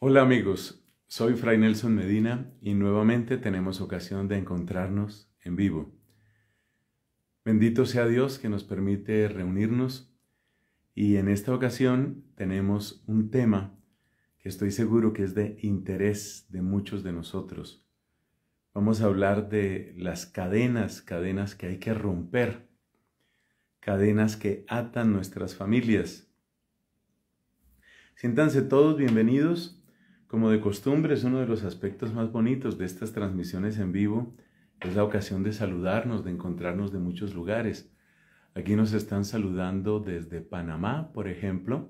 Hola amigos, soy Fray Nelson Medina y nuevamente tenemos ocasión de encontrarnos en vivo. Bendito sea Dios que nos permite reunirnos y en esta ocasión tenemos un tema que estoy seguro que es de interés de muchos de nosotros. Vamos a hablar de las cadenas, cadenas que hay que romper, cadenas que atan nuestras familias. Siéntanse todos bienvenidos como de costumbre es uno de los aspectos más bonitos de estas transmisiones en vivo, es la ocasión de saludarnos, de encontrarnos de muchos lugares. Aquí nos están saludando desde Panamá, por ejemplo.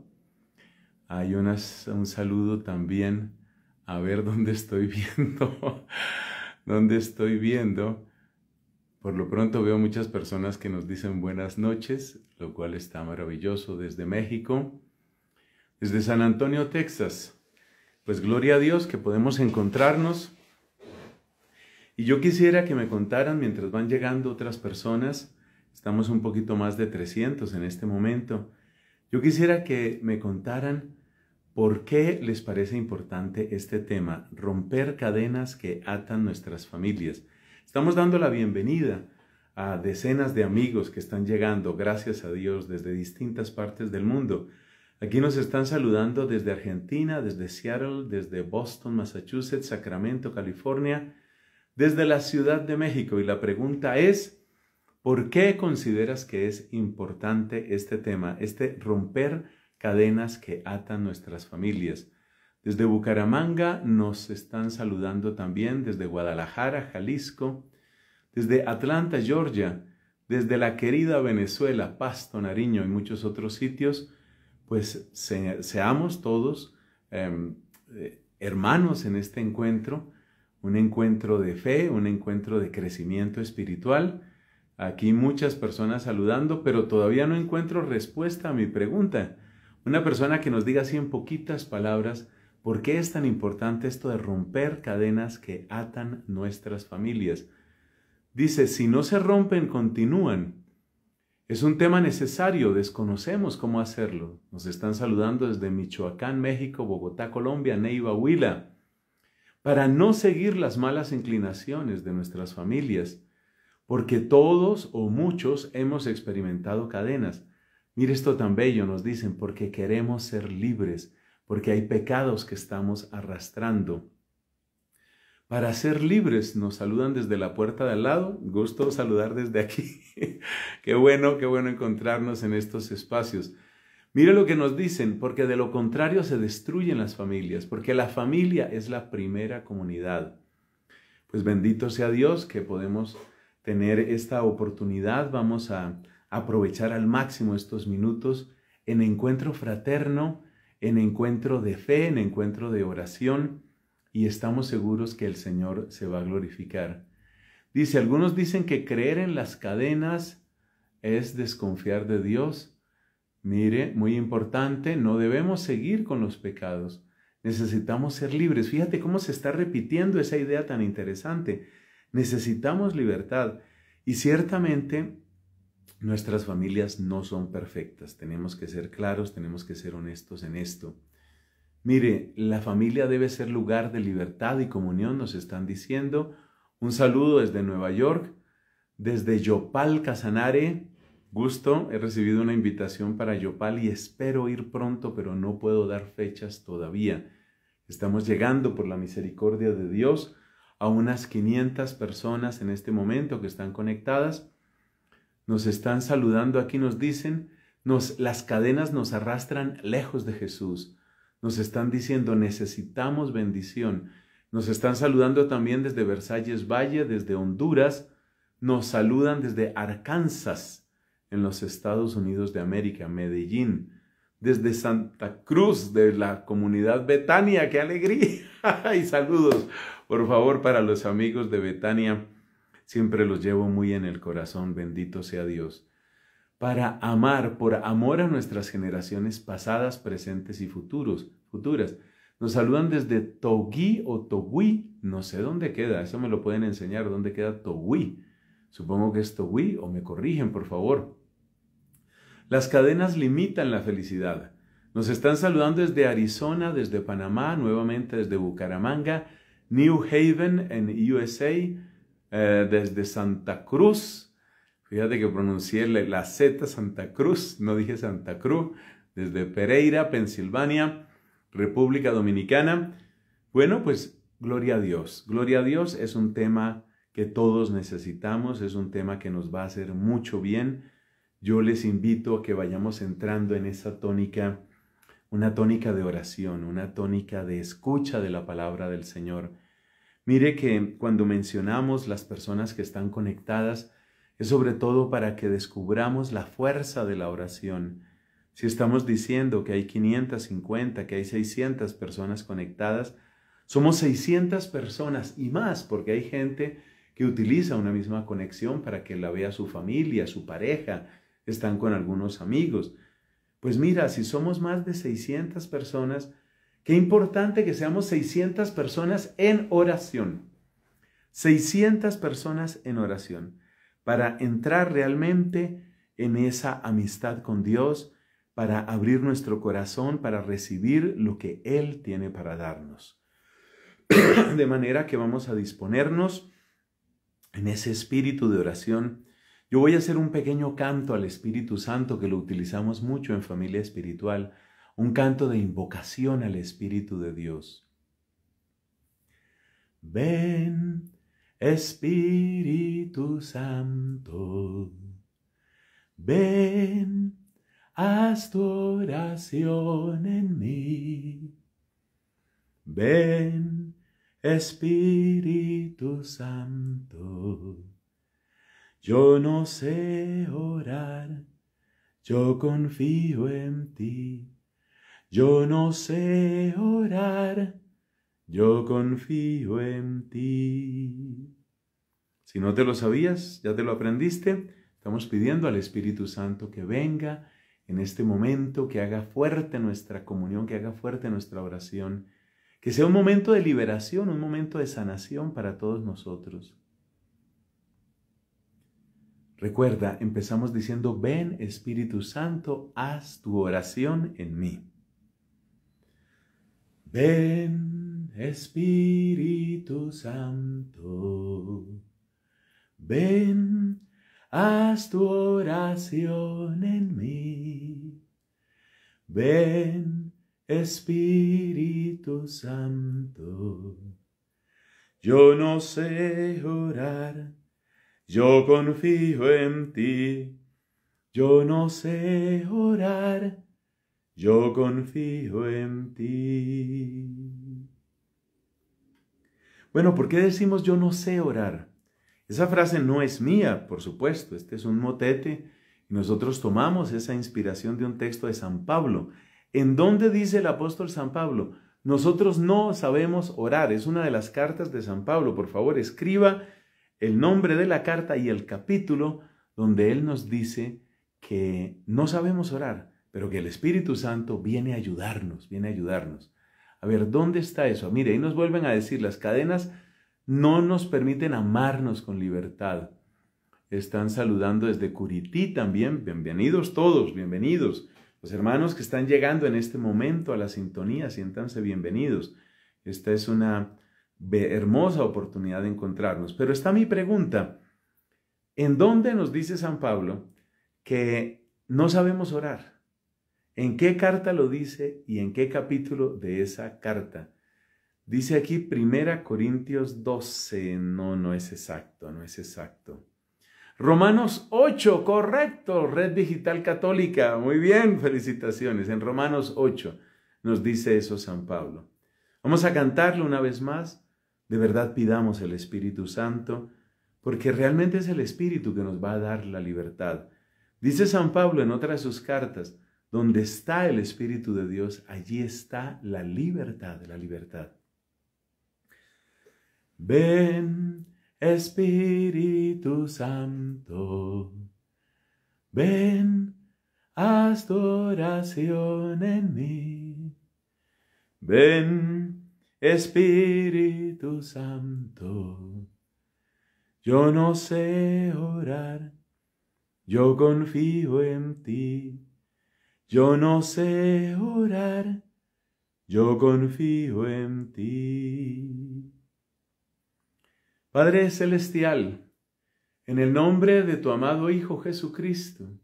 Hay un saludo también, a ver dónde estoy viendo, dónde estoy viendo. Por lo pronto veo muchas personas que nos dicen buenas noches, lo cual está maravilloso desde México, desde San Antonio, Texas. Pues gloria a Dios que podemos encontrarnos. Y yo quisiera que me contaran mientras van llegando otras personas, estamos un poquito más de 300 en este momento, yo quisiera que me contaran por qué les parece importante este tema, romper cadenas que atan nuestras familias. Estamos dando la bienvenida a decenas de amigos que están llegando, gracias a Dios, desde distintas partes del mundo. Aquí nos están saludando desde Argentina, desde Seattle, desde Boston, Massachusetts, Sacramento, California, desde la Ciudad de México. Y la pregunta es, ¿por qué consideras que es importante este tema, este romper cadenas que atan nuestras familias? Desde Bucaramanga nos están saludando también, desde Guadalajara, Jalisco, desde Atlanta, Georgia, desde la querida Venezuela, Pasto, Nariño y muchos otros sitios pues seamos todos em, eh, hermanos en este encuentro, un encuentro de fe, un encuentro de crecimiento espiritual. Aquí muchas personas saludando, pero todavía no encuentro respuesta a mi pregunta. Una persona que nos diga así en poquitas palabras, ¿por qué es tan importante esto de romper cadenas que atan nuestras familias? Dice, si no se rompen, continúan. Es un tema necesario, desconocemos cómo hacerlo. Nos están saludando desde Michoacán, México, Bogotá, Colombia, Neiva, Huila. Para no seguir las malas inclinaciones de nuestras familias, porque todos o muchos hemos experimentado cadenas. Mire esto tan bello, nos dicen, porque queremos ser libres, porque hay pecados que estamos arrastrando para ser libres. Nos saludan desde la puerta de al lado. Gusto saludar desde aquí. qué bueno, qué bueno encontrarnos en estos espacios. Mire lo que nos dicen, porque de lo contrario se destruyen las familias, porque la familia es la primera comunidad. Pues bendito sea Dios que podemos tener esta oportunidad. Vamos a aprovechar al máximo estos minutos en encuentro fraterno, en encuentro de fe, en encuentro de oración y estamos seguros que el Señor se va a glorificar. Dice, algunos dicen que creer en las cadenas es desconfiar de Dios. Mire, muy importante, no debemos seguir con los pecados. Necesitamos ser libres. Fíjate cómo se está repitiendo esa idea tan interesante. Necesitamos libertad. Y ciertamente nuestras familias no son perfectas. Tenemos que ser claros, tenemos que ser honestos en esto. Mire, la familia debe ser lugar de libertad y comunión, nos están diciendo. Un saludo desde Nueva York, desde Yopal, Casanare. Gusto, he recibido una invitación para Yopal y espero ir pronto, pero no puedo dar fechas todavía. Estamos llegando por la misericordia de Dios a unas 500 personas en este momento que están conectadas. Nos están saludando aquí, nos dicen, nos, las cadenas nos arrastran lejos de Jesús. Nos están diciendo, necesitamos bendición. Nos están saludando también desde Versalles Valle, desde Honduras. Nos saludan desde Arkansas, en los Estados Unidos de América, Medellín. Desde Santa Cruz, de la comunidad Betania. ¡Qué alegría! y saludos, por favor, para los amigos de Betania. Siempre los llevo muy en el corazón. Bendito sea Dios para amar por amor a nuestras generaciones pasadas, presentes y futuros, futuras. Nos saludan desde Togui o Togui, no sé dónde queda, eso me lo pueden enseñar, dónde queda Togui. Supongo que es Togui o me corrigen, por favor. Las cadenas limitan la felicidad. Nos están saludando desde Arizona, desde Panamá, nuevamente desde Bucaramanga, New Haven en USA, eh, desde Santa Cruz, Fíjate que pronuncié la Z Santa Cruz, no dije Santa Cruz, desde Pereira, Pensilvania, República Dominicana. Bueno, pues gloria a Dios. Gloria a Dios es un tema que todos necesitamos, es un tema que nos va a hacer mucho bien. Yo les invito a que vayamos entrando en esa tónica, una tónica de oración, una tónica de escucha de la palabra del Señor. Mire que cuando mencionamos las personas que están conectadas, es sobre todo para que descubramos la fuerza de la oración. Si estamos diciendo que hay 550, que hay 600 personas conectadas, somos 600 personas y más, porque hay gente que utiliza una misma conexión para que la vea su familia, su pareja, están con algunos amigos. Pues mira, si somos más de 600 personas, qué importante que seamos 600 personas en oración. 600 personas en oración para entrar realmente en esa amistad con Dios, para abrir nuestro corazón, para recibir lo que Él tiene para darnos. de manera que vamos a disponernos en ese espíritu de oración. Yo voy a hacer un pequeño canto al Espíritu Santo que lo utilizamos mucho en familia espiritual, un canto de invocación al Espíritu de Dios. Ven, Espíritu Santo, ven, haz tu oración en mí. Ven, Espíritu Santo, yo no sé orar, yo confío en ti. Yo no sé orar, yo confío en ti. Si no te lo sabías, ya te lo aprendiste, estamos pidiendo al Espíritu Santo que venga en este momento, que haga fuerte nuestra comunión, que haga fuerte nuestra oración, que sea un momento de liberación, un momento de sanación para todos nosotros. Recuerda, empezamos diciendo, ven Espíritu Santo, haz tu oración en mí. Ven Espíritu Santo. Ven, haz tu oración en mí. Ven, Espíritu Santo. Yo no sé orar, yo confío en ti. Yo no sé orar, yo confío en ti. Bueno, ¿por qué decimos yo no sé orar? Esa frase no es mía, por supuesto, este es un motete y nosotros tomamos esa inspiración de un texto de San Pablo, en dónde dice el apóstol San Pablo, nosotros no sabemos orar, es una de las cartas de San Pablo, por favor escriba el nombre de la carta y el capítulo donde él nos dice que no sabemos orar, pero que el Espíritu Santo viene a ayudarnos, viene a ayudarnos. A ver, ¿dónde está eso? Mire, ahí nos vuelven a decir las cadenas no nos permiten amarnos con libertad. Están saludando desde Curití también. Bienvenidos todos, bienvenidos. Los hermanos que están llegando en este momento a la sintonía, siéntanse bienvenidos. Esta es una hermosa oportunidad de encontrarnos. Pero está mi pregunta. ¿En dónde nos dice San Pablo que no sabemos orar? ¿En qué carta lo dice y en qué capítulo de esa carta? Dice aquí Primera Corintios 12. No, no es exacto, no es exacto. Romanos 8, correcto. Red Digital Católica. Muy bien, felicitaciones. En Romanos 8 nos dice eso San Pablo. Vamos a cantarlo una vez más. De verdad pidamos el Espíritu Santo, porque realmente es el Espíritu que nos va a dar la libertad. Dice San Pablo en otra de sus cartas, donde está el Espíritu de Dios, allí está la libertad, la libertad. Ven, Espíritu Santo, ven, haz tu oración en mí. Ven, Espíritu Santo, yo no sé orar, yo confío en ti. Yo no sé orar, yo confío en ti. Padre Celestial, en el nombre de tu amado Hijo Jesucristo,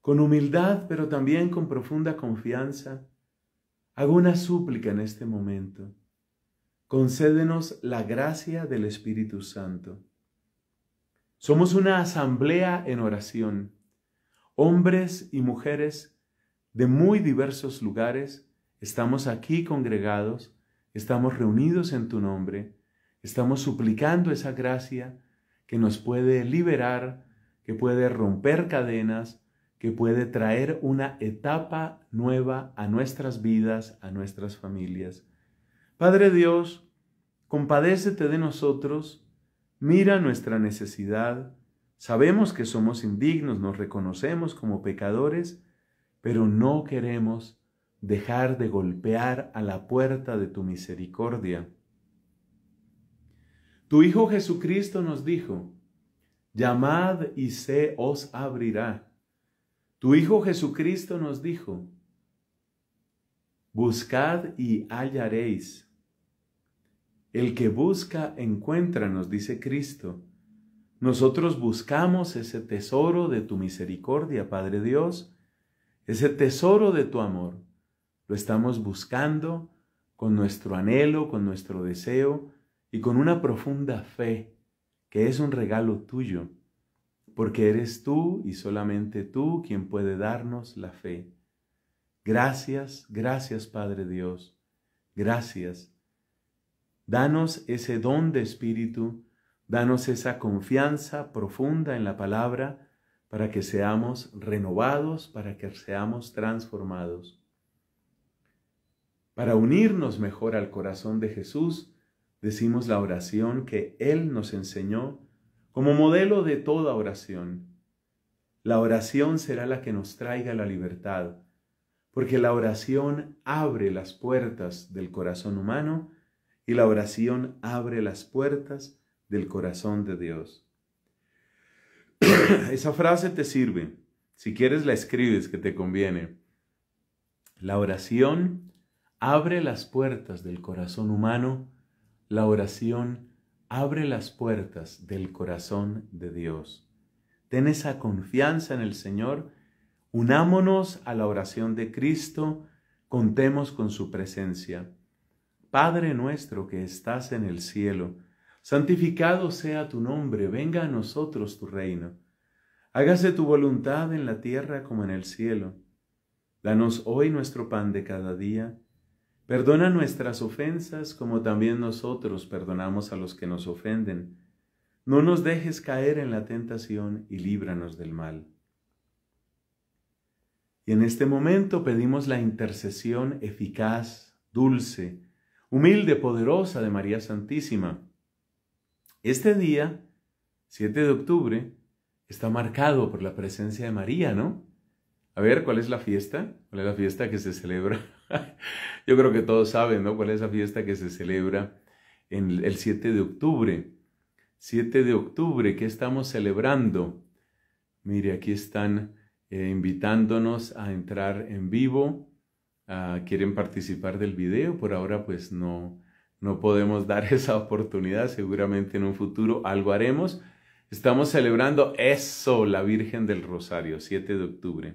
con humildad pero también con profunda confianza, hago una súplica en este momento. Concédenos la gracia del Espíritu Santo. Somos una asamblea en oración, hombres y mujeres de muy diversos lugares, estamos aquí congregados, estamos reunidos en tu nombre Estamos suplicando esa gracia que nos puede liberar, que puede romper cadenas, que puede traer una etapa nueva a nuestras vidas, a nuestras familias. Padre Dios, compadécete de nosotros, mira nuestra necesidad, sabemos que somos indignos, nos reconocemos como pecadores, pero no queremos dejar de golpear a la puerta de tu misericordia. Tu Hijo Jesucristo nos dijo, llamad y se os abrirá. Tu Hijo Jesucristo nos dijo, buscad y hallaréis. El que busca encuentra, nos dice Cristo. Nosotros buscamos ese tesoro de tu misericordia, Padre Dios, ese tesoro de tu amor. Lo estamos buscando con nuestro anhelo, con nuestro deseo, y con una profunda fe que es un regalo tuyo, porque eres tú y solamente tú quien puede darnos la fe. Gracias, gracias Padre Dios, gracias. Danos ese don de espíritu, danos esa confianza profunda en la palabra para que seamos renovados, para que seamos transformados. Para unirnos mejor al corazón de Jesús, decimos la oración que Él nos enseñó como modelo de toda oración. La oración será la que nos traiga la libertad, porque la oración abre las puertas del corazón humano y la oración abre las puertas del corazón de Dios. Esa frase te sirve. Si quieres la escribes, que te conviene. La oración abre las puertas del corazón humano la oración abre las puertas del corazón de Dios. Ten esa confianza en el Señor. Unámonos a la oración de Cristo. Contemos con su presencia. Padre nuestro que estás en el cielo, santificado sea tu nombre, venga a nosotros tu reino. Hágase tu voluntad en la tierra como en el cielo. Danos hoy nuestro pan de cada día Perdona nuestras ofensas como también nosotros perdonamos a los que nos ofenden. No nos dejes caer en la tentación y líbranos del mal. Y en este momento pedimos la intercesión eficaz, dulce, humilde, poderosa de María Santísima. Este día, 7 de octubre, está marcado por la presencia de María, ¿no? A ver, ¿cuál es la fiesta? ¿Cuál es la fiesta que se celebra Yo creo que todos saben, ¿no? ¿Cuál es esa fiesta que se celebra en el 7 de octubre? 7 de octubre, ¿qué estamos celebrando? Mire, aquí están eh, invitándonos a entrar en vivo. quieren participar del video. Por ahora, pues no, no podemos dar esa oportunidad. Seguramente en un futuro algo haremos. Estamos celebrando eso, la Virgen del Rosario, 7 de octubre.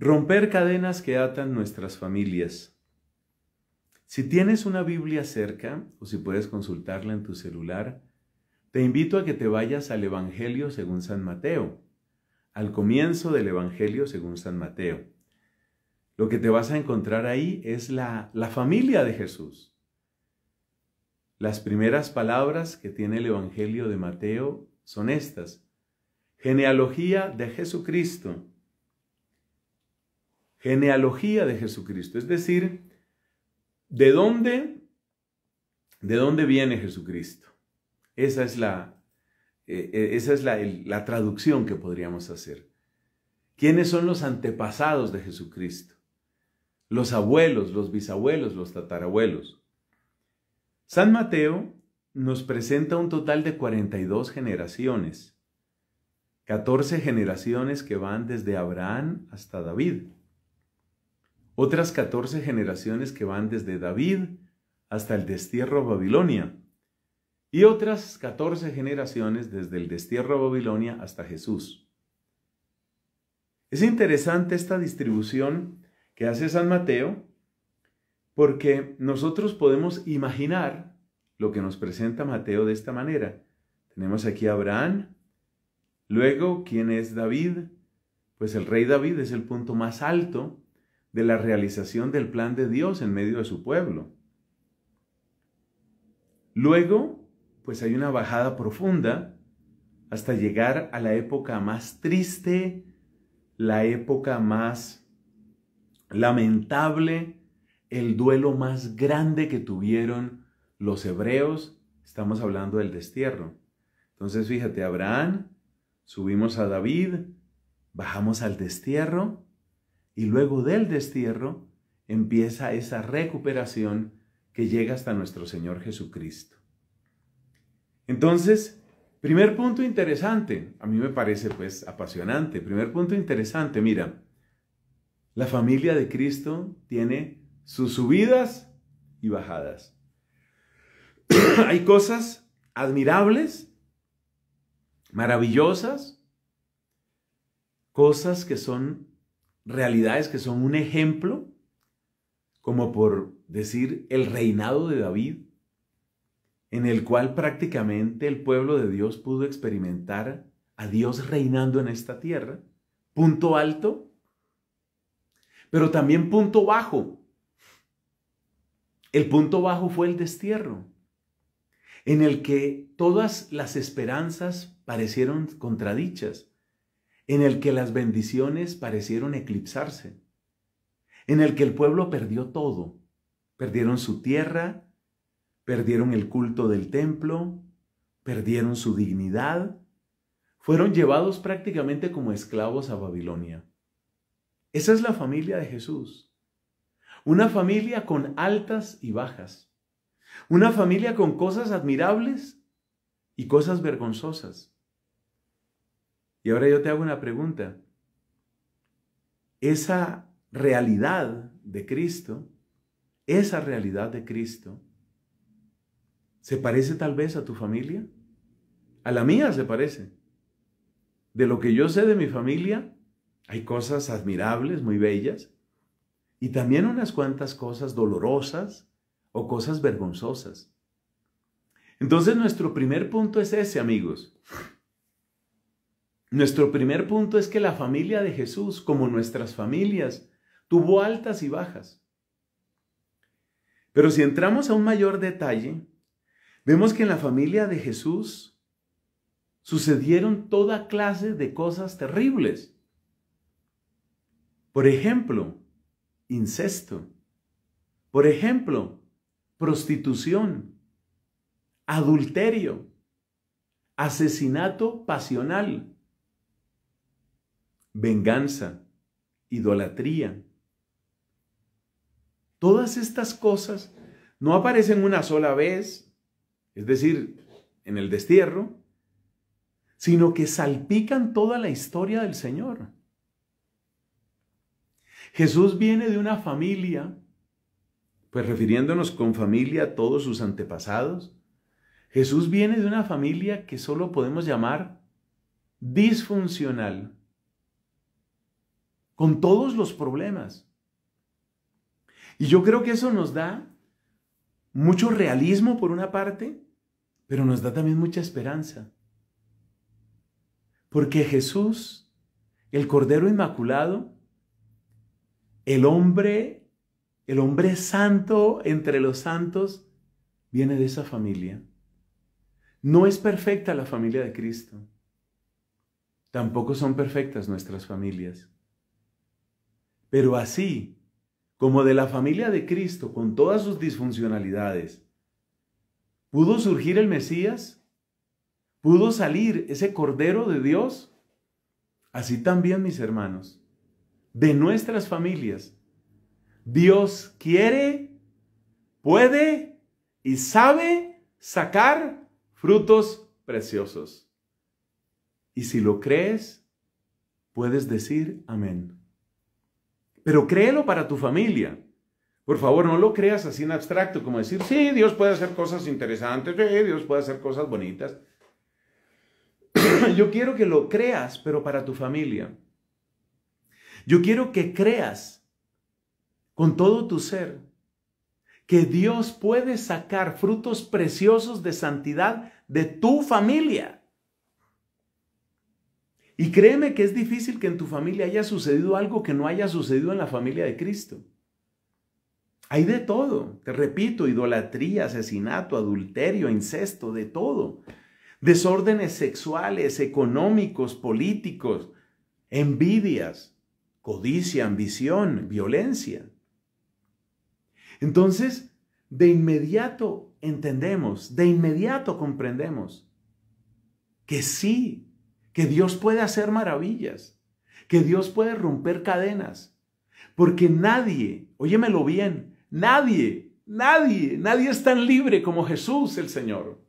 Romper cadenas que atan nuestras familias. Si tienes una Biblia cerca o si puedes consultarla en tu celular, te invito a que te vayas al Evangelio según San Mateo, al comienzo del Evangelio según San Mateo. Lo que te vas a encontrar ahí es la, la familia de Jesús. Las primeras palabras que tiene el Evangelio de Mateo son estas. Genealogía de Jesucristo genealogía de Jesucristo, es decir, de dónde, de dónde viene Jesucristo. Esa es la, eh, eh, esa es la, la traducción que podríamos hacer. ¿Quiénes son los antepasados de Jesucristo? Los abuelos, los bisabuelos, los tatarabuelos. San Mateo nos presenta un total de 42 generaciones, 14 generaciones que van desde Abraham hasta David otras 14 generaciones que van desde David hasta el destierro a Babilonia, y otras 14 generaciones desde el destierro a Babilonia hasta Jesús. Es interesante esta distribución que hace San Mateo, porque nosotros podemos imaginar lo que nos presenta Mateo de esta manera. Tenemos aquí a Abraham, luego, ¿quién es David? Pues el rey David es el punto más alto de la realización del plan de Dios en medio de su pueblo. Luego, pues hay una bajada profunda hasta llegar a la época más triste, la época más lamentable, el duelo más grande que tuvieron los hebreos. Estamos hablando del destierro. Entonces, fíjate, Abraham, subimos a David, bajamos al destierro y luego del destierro empieza esa recuperación que llega hasta nuestro Señor Jesucristo. Entonces, primer punto interesante, a mí me parece pues apasionante, primer punto interesante, mira, la familia de Cristo tiene sus subidas y bajadas. Hay cosas admirables, maravillosas, cosas que son realidades que son un ejemplo, como por decir el reinado de David, en el cual prácticamente el pueblo de Dios pudo experimentar a Dios reinando en esta tierra. Punto alto, pero también punto bajo. El punto bajo fue el destierro, en el que todas las esperanzas parecieron contradichas en el que las bendiciones parecieron eclipsarse, en el que el pueblo perdió todo. Perdieron su tierra, perdieron el culto del templo, perdieron su dignidad, fueron llevados prácticamente como esclavos a Babilonia. Esa es la familia de Jesús. Una familia con altas y bajas. Una familia con cosas admirables y cosas vergonzosas. Y ahora yo te hago una pregunta. Esa realidad de Cristo, esa realidad de Cristo, ¿se parece tal vez a tu familia? A la mía se parece. De lo que yo sé de mi familia, hay cosas admirables, muy bellas, y también unas cuantas cosas dolorosas o cosas vergonzosas. Entonces nuestro primer punto es ese, amigos. Nuestro primer punto es que la familia de Jesús, como nuestras familias, tuvo altas y bajas. Pero si entramos a un mayor detalle, vemos que en la familia de Jesús sucedieron toda clase de cosas terribles. Por ejemplo, incesto. Por ejemplo, prostitución, adulterio, asesinato pasional, venganza, idolatría. Todas estas cosas no aparecen una sola vez, es decir, en el destierro, sino que salpican toda la historia del Señor. Jesús viene de una familia, pues refiriéndonos con familia a todos sus antepasados, Jesús viene de una familia que solo podemos llamar disfuncional con todos los problemas. Y yo creo que eso nos da mucho realismo por una parte, pero nos da también mucha esperanza. Porque Jesús, el Cordero Inmaculado, el hombre, el hombre santo entre los santos, viene de esa familia. No es perfecta la familia de Cristo. Tampoco son perfectas nuestras familias. Pero así como de la familia de Cristo, con todas sus disfuncionalidades, ¿pudo surgir el Mesías? ¿Pudo salir ese Cordero de Dios? Así también, mis hermanos, de nuestras familias, Dios quiere, puede y sabe sacar frutos preciosos. Y si lo crees, puedes decir amén pero créelo para tu familia. Por favor, no lo creas así en abstracto, como decir, sí, Dios puede hacer cosas interesantes, sí, Dios puede hacer cosas bonitas. Yo quiero que lo creas, pero para tu familia. Yo quiero que creas con todo tu ser que Dios puede sacar frutos preciosos de santidad de tu familia. Y créeme que es difícil que en tu familia haya sucedido algo que no haya sucedido en la familia de Cristo. Hay de todo, te repito, idolatría, asesinato, adulterio, incesto, de todo. Desórdenes sexuales, económicos, políticos, envidias, codicia, ambición, violencia. Entonces, de inmediato entendemos, de inmediato comprendemos que sí, que Dios puede hacer maravillas, que Dios puede romper cadenas, porque nadie, óyemelo bien, nadie, nadie, nadie es tan libre como Jesús el Señor.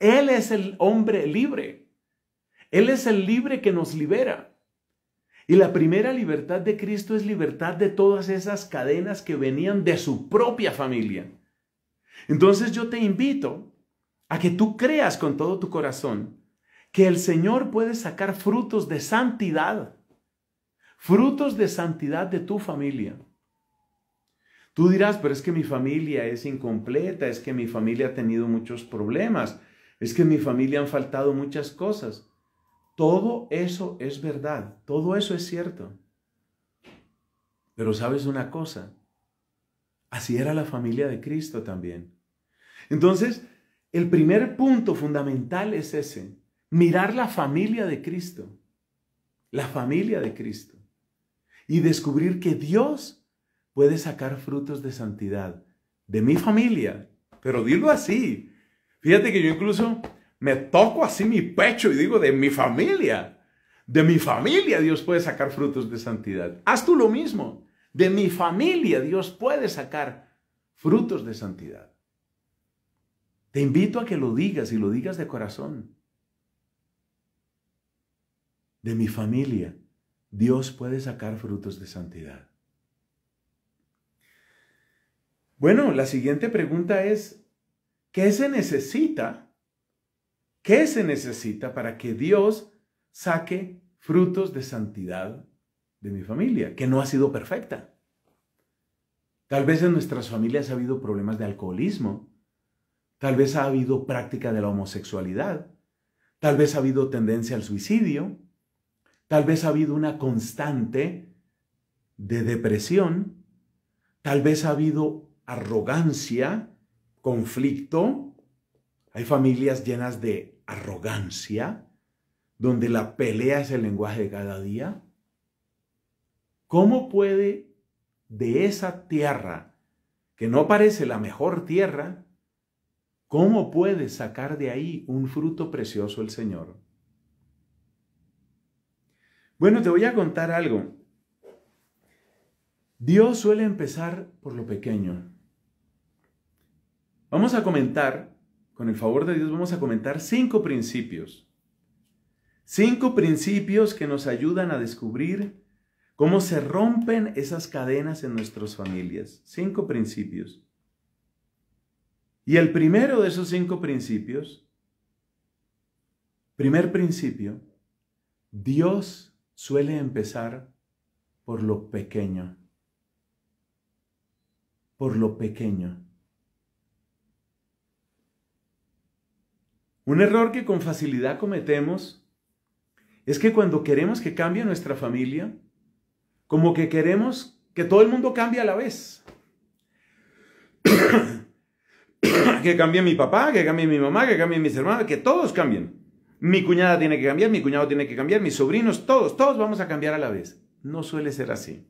Él es el hombre libre. Él es el libre que nos libera. Y la primera libertad de Cristo es libertad de todas esas cadenas que venían de su propia familia. Entonces yo te invito a que tú creas con todo tu corazón que el Señor puede sacar frutos de santidad, frutos de santidad de tu familia. Tú dirás, pero es que mi familia es incompleta, es que mi familia ha tenido muchos problemas, es que en mi familia han faltado muchas cosas. Todo eso es verdad, todo eso es cierto. Pero sabes una cosa, así era la familia de Cristo también. Entonces, el primer punto fundamental es ese, mirar la familia de Cristo, la familia de Cristo, y descubrir que Dios puede sacar frutos de santidad de mi familia. Pero digo así. Fíjate que yo incluso me toco así mi pecho y digo, de mi familia, de mi familia Dios puede sacar frutos de santidad. Haz tú lo mismo. De mi familia Dios puede sacar frutos de santidad. Te invito a que lo digas y lo digas de corazón de mi familia, Dios puede sacar frutos de santidad. Bueno, la siguiente pregunta es, ¿qué se necesita? ¿Qué se necesita para que Dios saque frutos de santidad de mi familia, que no ha sido perfecta? Tal vez en nuestras familias ha habido problemas de alcoholismo, tal vez ha habido práctica de la homosexualidad, tal vez ha habido tendencia al suicidio, Tal vez ha habido una constante de depresión, tal vez ha habido arrogancia, conflicto. Hay familias llenas de arrogancia, donde la pelea es el lenguaje de cada día. ¿Cómo puede de esa tierra, que no parece la mejor tierra, cómo puede sacar de ahí un fruto precioso el Señor? Bueno, te voy a contar algo. Dios suele empezar por lo pequeño. Vamos a comentar, con el favor de Dios, vamos a comentar cinco principios. Cinco principios que nos ayudan a descubrir cómo se rompen esas cadenas en nuestras familias. Cinco principios. Y el primero de esos cinco principios, primer principio, Dios suele empezar por lo pequeño, por lo pequeño. Un error que con facilidad cometemos es que cuando queremos que cambie nuestra familia, como que queremos que todo el mundo cambie a la vez. que cambie mi papá, que cambie mi mamá, que cambie mis hermanos, que todos cambien. Mi cuñada tiene que cambiar, mi cuñado tiene que cambiar, mis sobrinos, todos, todos vamos a cambiar a la vez. No suele ser así.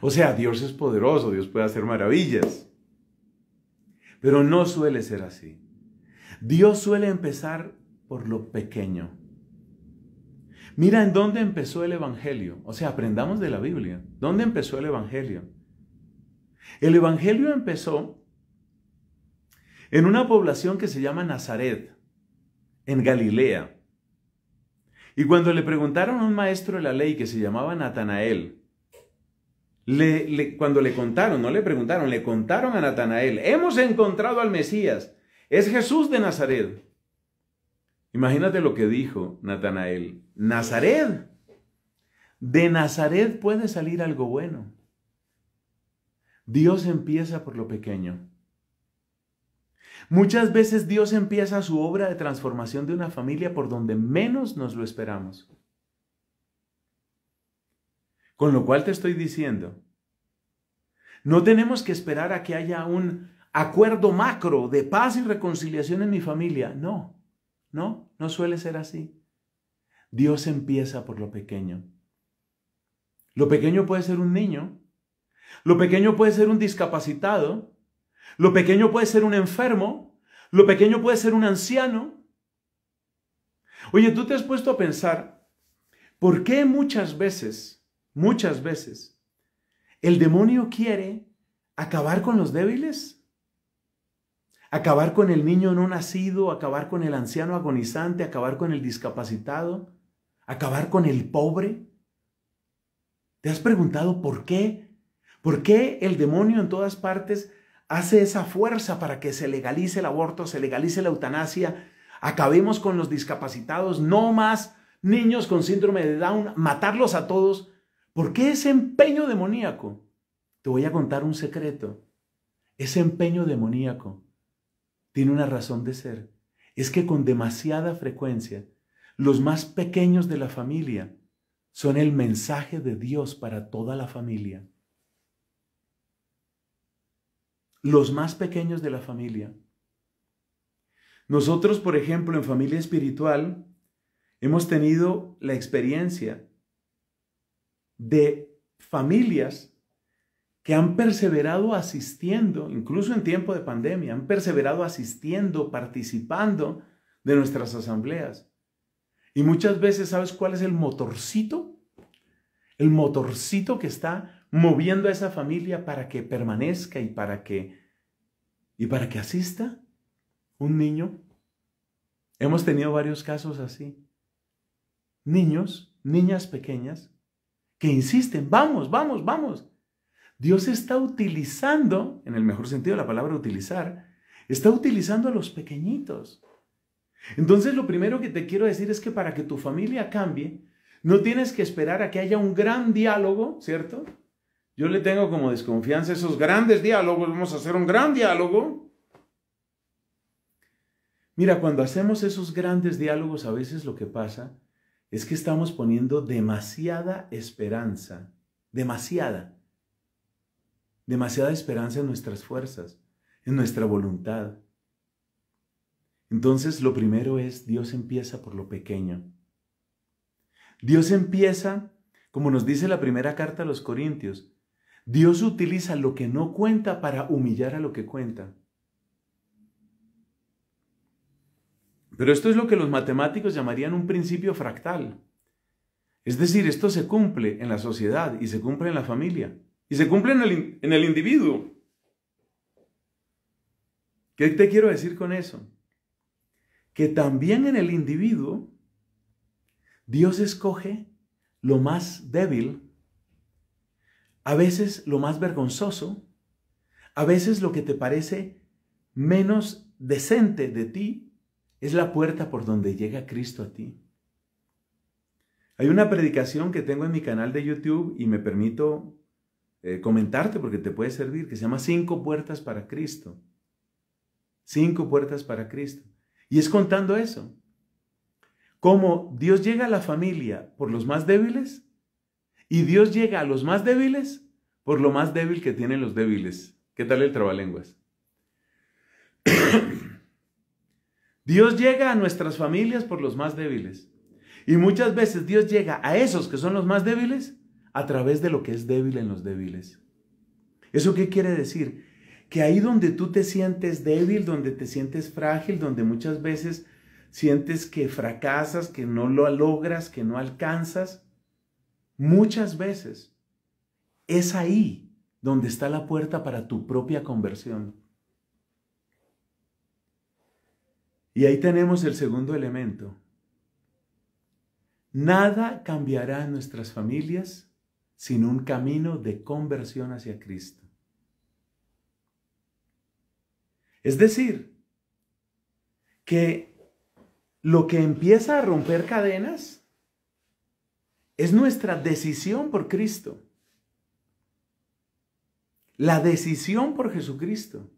O sea, Dios es poderoso, Dios puede hacer maravillas. Pero no suele ser así. Dios suele empezar por lo pequeño. Mira en dónde empezó el Evangelio. O sea, aprendamos de la Biblia. ¿Dónde empezó el Evangelio? El Evangelio empezó en una población que se llama Nazaret en Galilea. Y cuando le preguntaron a un maestro de la ley que se llamaba Natanael, cuando le contaron, no le preguntaron, le contaron a Natanael, hemos encontrado al Mesías, es Jesús de Nazaret. Imagínate lo que dijo Natanael, Nazaret, de Nazaret puede salir algo bueno. Dios empieza por lo pequeño. Muchas veces Dios empieza su obra de transformación de una familia por donde menos nos lo esperamos. Con lo cual te estoy diciendo, no tenemos que esperar a que haya un acuerdo macro de paz y reconciliación en mi familia. No, no, no suele ser así. Dios empieza por lo pequeño. Lo pequeño puede ser un niño, lo pequeño puede ser un discapacitado, lo pequeño puede ser un enfermo, lo pequeño puede ser un anciano. Oye, tú te has puesto a pensar, ¿por qué muchas veces, muchas veces, el demonio quiere acabar con los débiles? Acabar con el niño no nacido, acabar con el anciano agonizante, acabar con el discapacitado, acabar con el pobre. ¿Te has preguntado por qué? ¿Por qué el demonio en todas partes hace esa fuerza para que se legalice el aborto, se legalice la eutanasia, acabemos con los discapacitados, no más niños con síndrome de Down, matarlos a todos. ¿Por qué ese empeño demoníaco? Te voy a contar un secreto. Ese empeño demoníaco tiene una razón de ser. Es que con demasiada frecuencia, los más pequeños de la familia son el mensaje de Dios para toda la familia los más pequeños de la familia. Nosotros, por ejemplo, en familia espiritual, hemos tenido la experiencia de familias que han perseverado asistiendo, incluso en tiempo de pandemia, han perseverado asistiendo, participando de nuestras asambleas. Y muchas veces, ¿sabes cuál es el motorcito? El motorcito que está moviendo a esa familia para que permanezca y para que y para que asista un niño. Hemos tenido varios casos así. Niños, niñas pequeñas que insisten, vamos, vamos, vamos. Dios está utilizando, en el mejor sentido de la palabra utilizar, está utilizando a los pequeñitos. Entonces lo primero que te quiero decir es que para que tu familia cambie, no tienes que esperar a que haya un gran diálogo, ¿cierto? Yo le tengo como desconfianza esos grandes diálogos. Vamos a hacer un gran diálogo. Mira, cuando hacemos esos grandes diálogos, a veces lo que pasa es que estamos poniendo demasiada esperanza, demasiada, demasiada esperanza en nuestras fuerzas, en nuestra voluntad. Entonces lo primero es, Dios empieza por lo pequeño. Dios empieza, como nos dice la primera carta a los Corintios, Dios utiliza lo que no cuenta para humillar a lo que cuenta. Pero esto es lo que los matemáticos llamarían un principio fractal. Es decir, esto se cumple en la sociedad y se cumple en la familia y se cumple en el, en el individuo. ¿Qué te quiero decir con eso? Que también en el individuo Dios escoge lo más débil a veces lo más vergonzoso, a veces lo que te parece menos decente de ti, es la puerta por donde llega Cristo a ti. Hay una predicación que tengo en mi canal de YouTube y me permito eh, comentarte porque te puede servir, que se llama Cinco Puertas para Cristo. Cinco Puertas para Cristo. Y es contando eso. Cómo Dios llega a la familia por los más débiles y Dios llega a los más débiles por lo más débil que tienen los débiles. ¿Qué tal el trabalenguas? Dios llega a nuestras familias por los más débiles. Y muchas veces Dios llega a esos que son los más débiles a través de lo que es débil en los débiles. ¿Eso qué quiere decir? Que ahí donde tú te sientes débil, donde te sientes frágil, donde muchas veces sientes que fracasas, que no lo logras, que no alcanzas, Muchas veces es ahí donde está la puerta para tu propia conversión. Y ahí tenemos el segundo elemento. Nada cambiará en nuestras familias sin un camino de conversión hacia Cristo. Es decir, que lo que empieza a romper cadenas es nuestra decisión por Cristo. La decisión por Jesucristo.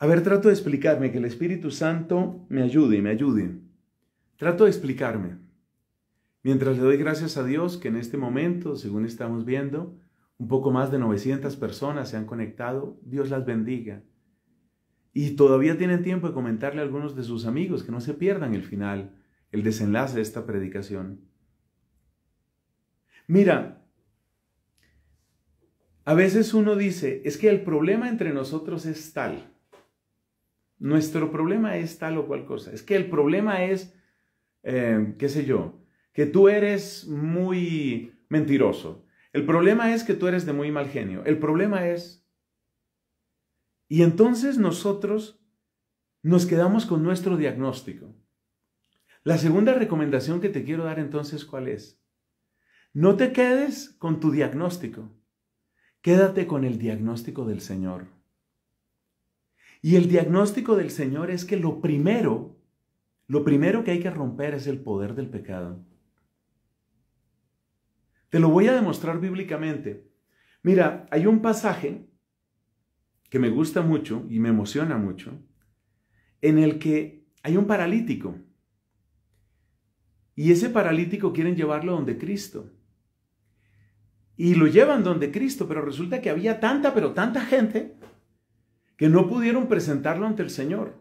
A ver, trato de explicarme, que el Espíritu Santo me ayude, y me ayude. Trato de explicarme. Mientras le doy gracias a Dios que en este momento, según estamos viendo, un poco más de 900 personas se han conectado. Dios las bendiga. Y todavía tienen tiempo de comentarle a algunos de sus amigos que no se pierdan el final el desenlace de esta predicación. Mira, a veces uno dice, es que el problema entre nosotros es tal. Nuestro problema es tal o cual cosa. Es que el problema es, eh, qué sé yo, que tú eres muy mentiroso. El problema es que tú eres de muy mal genio. El problema es... Y entonces nosotros nos quedamos con nuestro diagnóstico. La segunda recomendación que te quiero dar entonces, ¿cuál es? No te quedes con tu diagnóstico. Quédate con el diagnóstico del Señor. Y el diagnóstico del Señor es que lo primero, lo primero que hay que romper es el poder del pecado. Te lo voy a demostrar bíblicamente. Mira, hay un pasaje que me gusta mucho y me emociona mucho, en el que hay un paralítico y ese paralítico quieren llevarlo donde Cristo. Y lo llevan donde Cristo, pero resulta que había tanta, pero tanta gente que no pudieron presentarlo ante el Señor.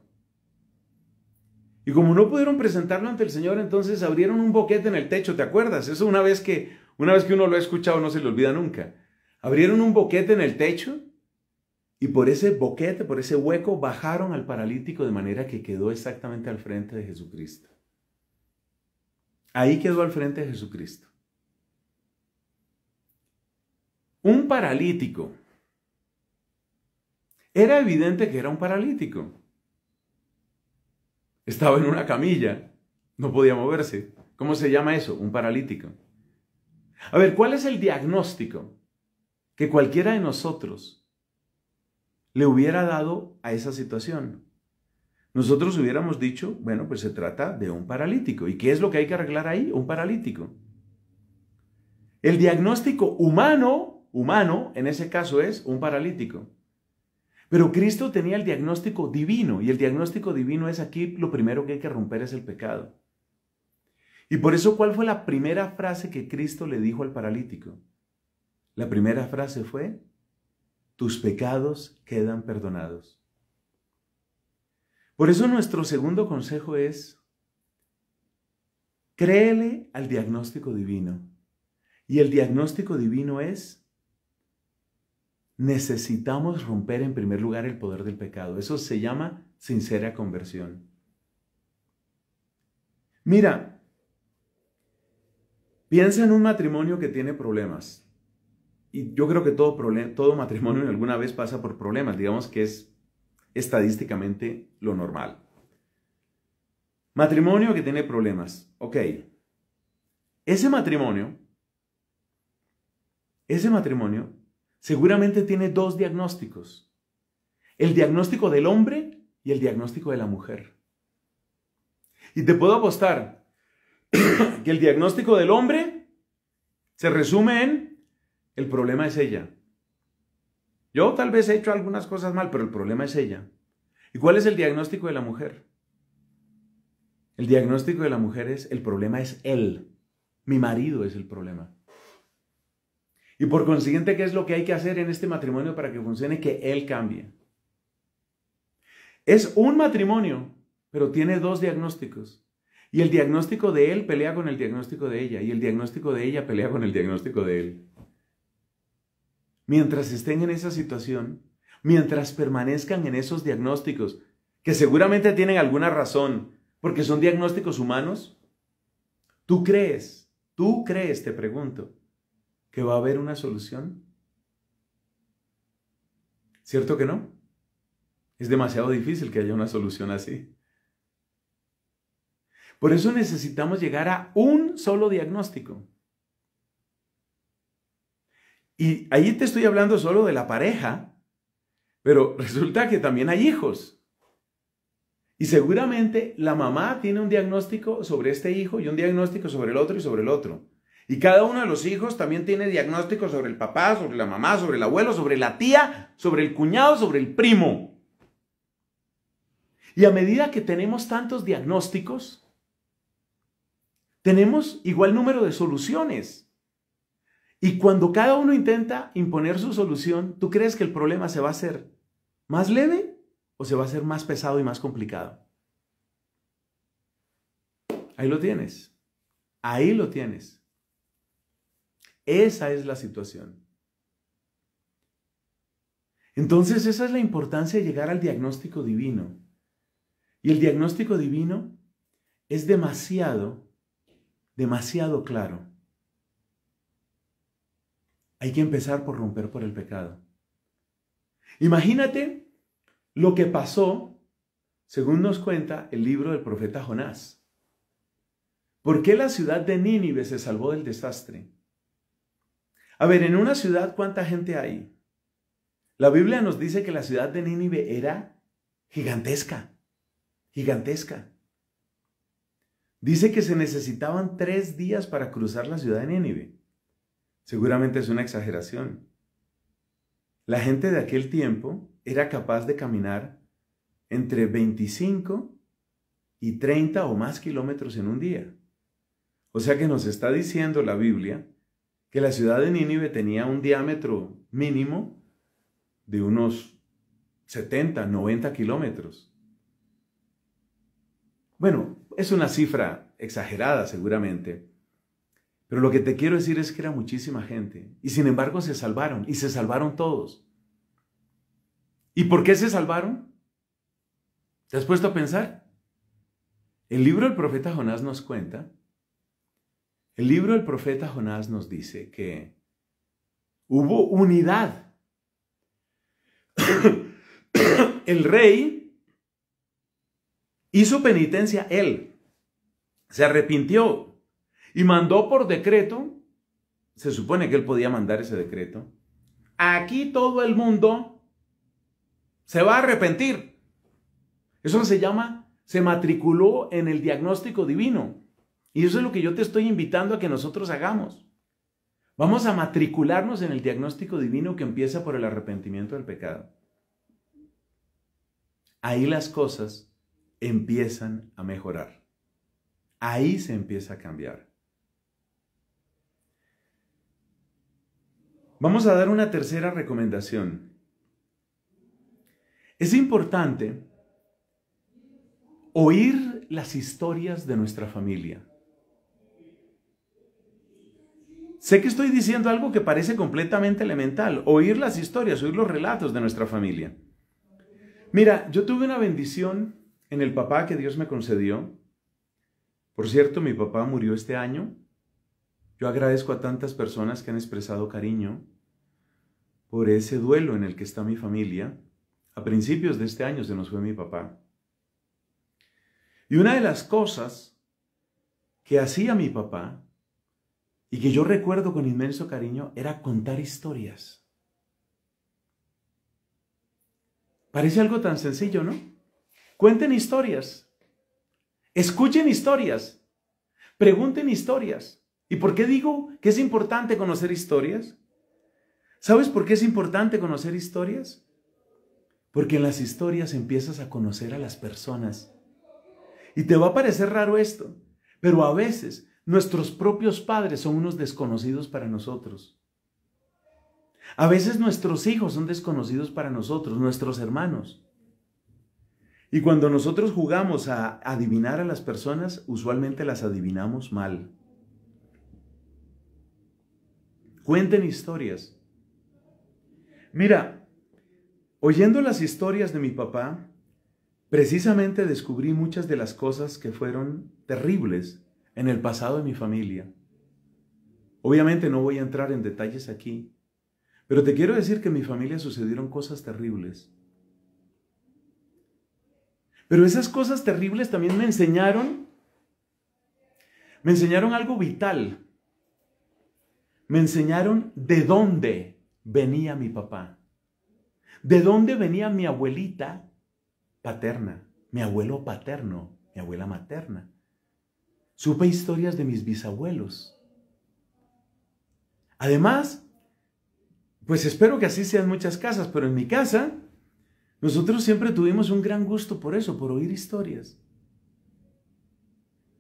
Y como no pudieron presentarlo ante el Señor, entonces abrieron un boquete en el techo, ¿te acuerdas? Eso una vez que una vez que uno lo ha escuchado no se le olvida nunca. Abrieron un boquete en el techo y por ese boquete, por ese hueco bajaron al paralítico de manera que quedó exactamente al frente de Jesucristo. Ahí quedó al frente de Jesucristo. Un paralítico. Era evidente que era un paralítico. Estaba en una camilla, no podía moverse. ¿Cómo se llama eso? Un paralítico. A ver, ¿cuál es el diagnóstico que cualquiera de nosotros le hubiera dado a esa situación? Nosotros hubiéramos dicho, bueno, pues se trata de un paralítico. ¿Y qué es lo que hay que arreglar ahí? Un paralítico. El diagnóstico humano, humano, en ese caso es un paralítico. Pero Cristo tenía el diagnóstico divino y el diagnóstico divino es aquí lo primero que hay que romper es el pecado. Y por eso, ¿cuál fue la primera frase que Cristo le dijo al paralítico? La primera frase fue, tus pecados quedan perdonados. Por eso nuestro segundo consejo es, créele al diagnóstico divino. Y el diagnóstico divino es, necesitamos romper en primer lugar el poder del pecado. Eso se llama sincera conversión. Mira, piensa en un matrimonio que tiene problemas. Y yo creo que todo, todo matrimonio alguna vez pasa por problemas. Digamos que es estadísticamente lo normal. Matrimonio que tiene problemas. Ok. Ese matrimonio, ese matrimonio seguramente tiene dos diagnósticos. El diagnóstico del hombre y el diagnóstico de la mujer. Y te puedo apostar que el diagnóstico del hombre se resume en el problema es ella. Yo tal vez he hecho algunas cosas mal, pero el problema es ella. ¿Y cuál es el diagnóstico de la mujer? El diagnóstico de la mujer es, el problema es él. Mi marido es el problema. Y por consiguiente, ¿qué es lo que hay que hacer en este matrimonio para que funcione? Que él cambie. Es un matrimonio, pero tiene dos diagnósticos. Y el diagnóstico de él pelea con el diagnóstico de ella. Y el diagnóstico de ella pelea con el diagnóstico de él mientras estén en esa situación, mientras permanezcan en esos diagnósticos, que seguramente tienen alguna razón, porque son diagnósticos humanos, ¿tú crees, tú crees, te pregunto, que va a haber una solución? ¿Cierto que no? Es demasiado difícil que haya una solución así. Por eso necesitamos llegar a un solo diagnóstico. Y ahí te estoy hablando solo de la pareja, pero resulta que también hay hijos. Y seguramente la mamá tiene un diagnóstico sobre este hijo y un diagnóstico sobre el otro y sobre el otro. Y cada uno de los hijos también tiene diagnóstico sobre el papá, sobre la mamá, sobre el abuelo, sobre la tía, sobre el cuñado, sobre el primo. Y a medida que tenemos tantos diagnósticos, tenemos igual número de soluciones. Y cuando cada uno intenta imponer su solución, ¿tú crees que el problema se va a hacer más leve o se va a hacer más pesado y más complicado? Ahí lo tienes. Ahí lo tienes. Esa es la situación. Entonces esa es la importancia de llegar al diagnóstico divino. Y el diagnóstico divino es demasiado, demasiado claro. Hay que empezar por romper por el pecado. Imagínate lo que pasó, según nos cuenta el libro del profeta Jonás. ¿Por qué la ciudad de Nínive se salvó del desastre? A ver, en una ciudad, ¿cuánta gente hay? La Biblia nos dice que la ciudad de Nínive era gigantesca, gigantesca. Dice que se necesitaban tres días para cruzar la ciudad de Nínive. Seguramente es una exageración. La gente de aquel tiempo era capaz de caminar entre 25 y 30 o más kilómetros en un día. O sea que nos está diciendo la Biblia que la ciudad de Nínive tenía un diámetro mínimo de unos 70, 90 kilómetros. Bueno, es una cifra exagerada seguramente, pero lo que te quiero decir es que era muchísima gente. Y sin embargo se salvaron. Y se salvaron todos. ¿Y por qué se salvaron? ¿Te has puesto a pensar? El libro del profeta Jonás nos cuenta. El libro del profeta Jonás nos dice que hubo unidad. El rey hizo penitencia él. Se arrepintió, y mandó por decreto, se supone que él podía mandar ese decreto, aquí todo el mundo se va a arrepentir. Eso se llama, se matriculó en el diagnóstico divino. Y eso es lo que yo te estoy invitando a que nosotros hagamos. Vamos a matricularnos en el diagnóstico divino que empieza por el arrepentimiento del pecado. Ahí las cosas empiezan a mejorar. Ahí se empieza a cambiar. Vamos a dar una tercera recomendación. Es importante oír las historias de nuestra familia. Sé que estoy diciendo algo que parece completamente elemental, oír las historias, oír los relatos de nuestra familia. Mira, yo tuve una bendición en el papá que Dios me concedió. Por cierto, mi papá murió este año, yo agradezco a tantas personas que han expresado cariño por ese duelo en el que está mi familia. A principios de este año se nos fue mi papá. Y una de las cosas que hacía mi papá y que yo recuerdo con inmenso cariño era contar historias. Parece algo tan sencillo, ¿no? Cuenten historias. Escuchen historias. Pregunten historias. ¿Y por qué digo que es importante conocer historias? ¿Sabes por qué es importante conocer historias? Porque en las historias empiezas a conocer a las personas. Y te va a parecer raro esto, pero a veces nuestros propios padres son unos desconocidos para nosotros. A veces nuestros hijos son desconocidos para nosotros, nuestros hermanos. Y cuando nosotros jugamos a adivinar a las personas, usualmente las adivinamos mal. Cuenten historias. Mira, oyendo las historias de mi papá, precisamente descubrí muchas de las cosas que fueron terribles en el pasado de mi familia. Obviamente no voy a entrar en detalles aquí, pero te quiero decir que en mi familia sucedieron cosas terribles. Pero esas cosas terribles también me enseñaron, me enseñaron algo vital me enseñaron de dónde venía mi papá, de dónde venía mi abuelita paterna, mi abuelo paterno, mi abuela materna. Supe historias de mis bisabuelos. Además, pues espero que así sean muchas casas, pero en mi casa nosotros siempre tuvimos un gran gusto por eso, por oír historias.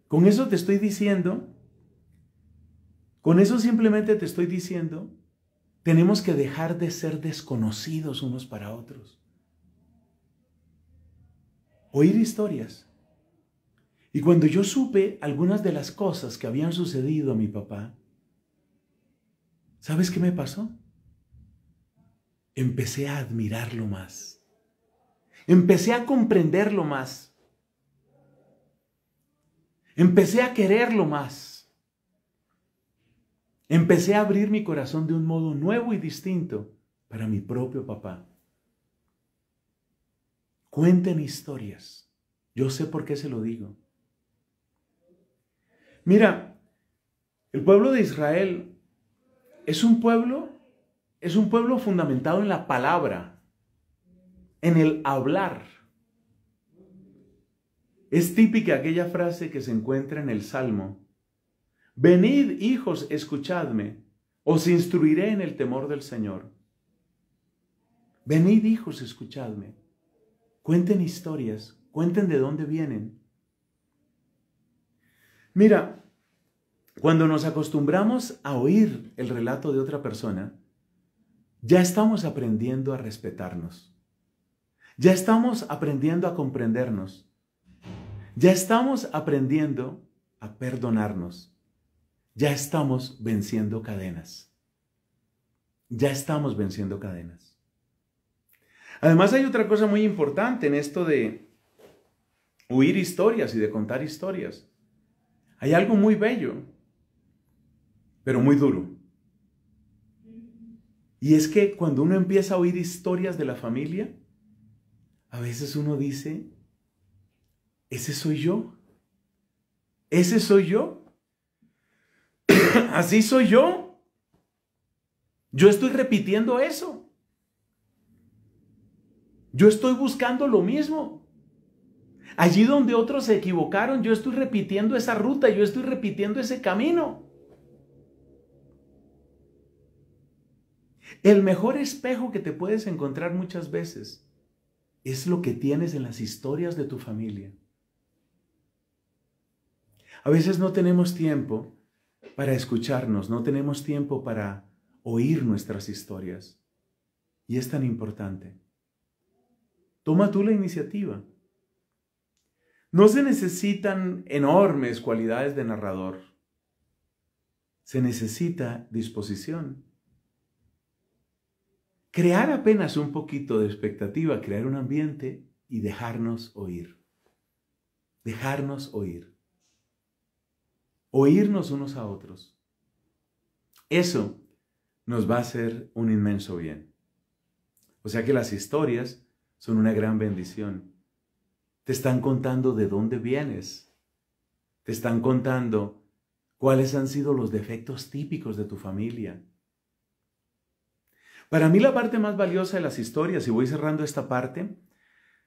Con eso te estoy diciendo con eso simplemente te estoy diciendo, tenemos que dejar de ser desconocidos unos para otros. Oír historias. Y cuando yo supe algunas de las cosas que habían sucedido a mi papá, ¿sabes qué me pasó? Empecé a admirarlo más. Empecé a comprenderlo más. Empecé a quererlo más. Empecé a abrir mi corazón de un modo nuevo y distinto para mi propio papá. Cuenten historias. Yo sé por qué se lo digo. Mira, el pueblo de Israel es un pueblo es un pueblo fundamentado en la palabra, en el hablar. Es típica aquella frase que se encuentra en el Salmo Venid, hijos, escuchadme, os instruiré en el temor del Señor. Venid, hijos, escuchadme. Cuenten historias, cuenten de dónde vienen. Mira, cuando nos acostumbramos a oír el relato de otra persona, ya estamos aprendiendo a respetarnos. Ya estamos aprendiendo a comprendernos. Ya estamos aprendiendo a perdonarnos ya estamos venciendo cadenas. Ya estamos venciendo cadenas. Además hay otra cosa muy importante en esto de huir historias y de contar historias. Hay algo muy bello, pero muy duro. Y es que cuando uno empieza a oír historias de la familia, a veces uno dice, ese soy yo, ese soy yo. Así soy yo. Yo estoy repitiendo eso. Yo estoy buscando lo mismo. Allí donde otros se equivocaron, yo estoy repitiendo esa ruta, yo estoy repitiendo ese camino. El mejor espejo que te puedes encontrar muchas veces es lo que tienes en las historias de tu familia. A veces no tenemos tiempo para escucharnos, no tenemos tiempo para oír nuestras historias. Y es tan importante. Toma tú la iniciativa. No se necesitan enormes cualidades de narrador. Se necesita disposición. Crear apenas un poquito de expectativa, crear un ambiente y dejarnos oír. Dejarnos oír oírnos unos a otros. Eso nos va a hacer un inmenso bien. O sea que las historias son una gran bendición. Te están contando de dónde vienes. Te están contando cuáles han sido los defectos típicos de tu familia. Para mí la parte más valiosa de las historias, y voy cerrando esta parte,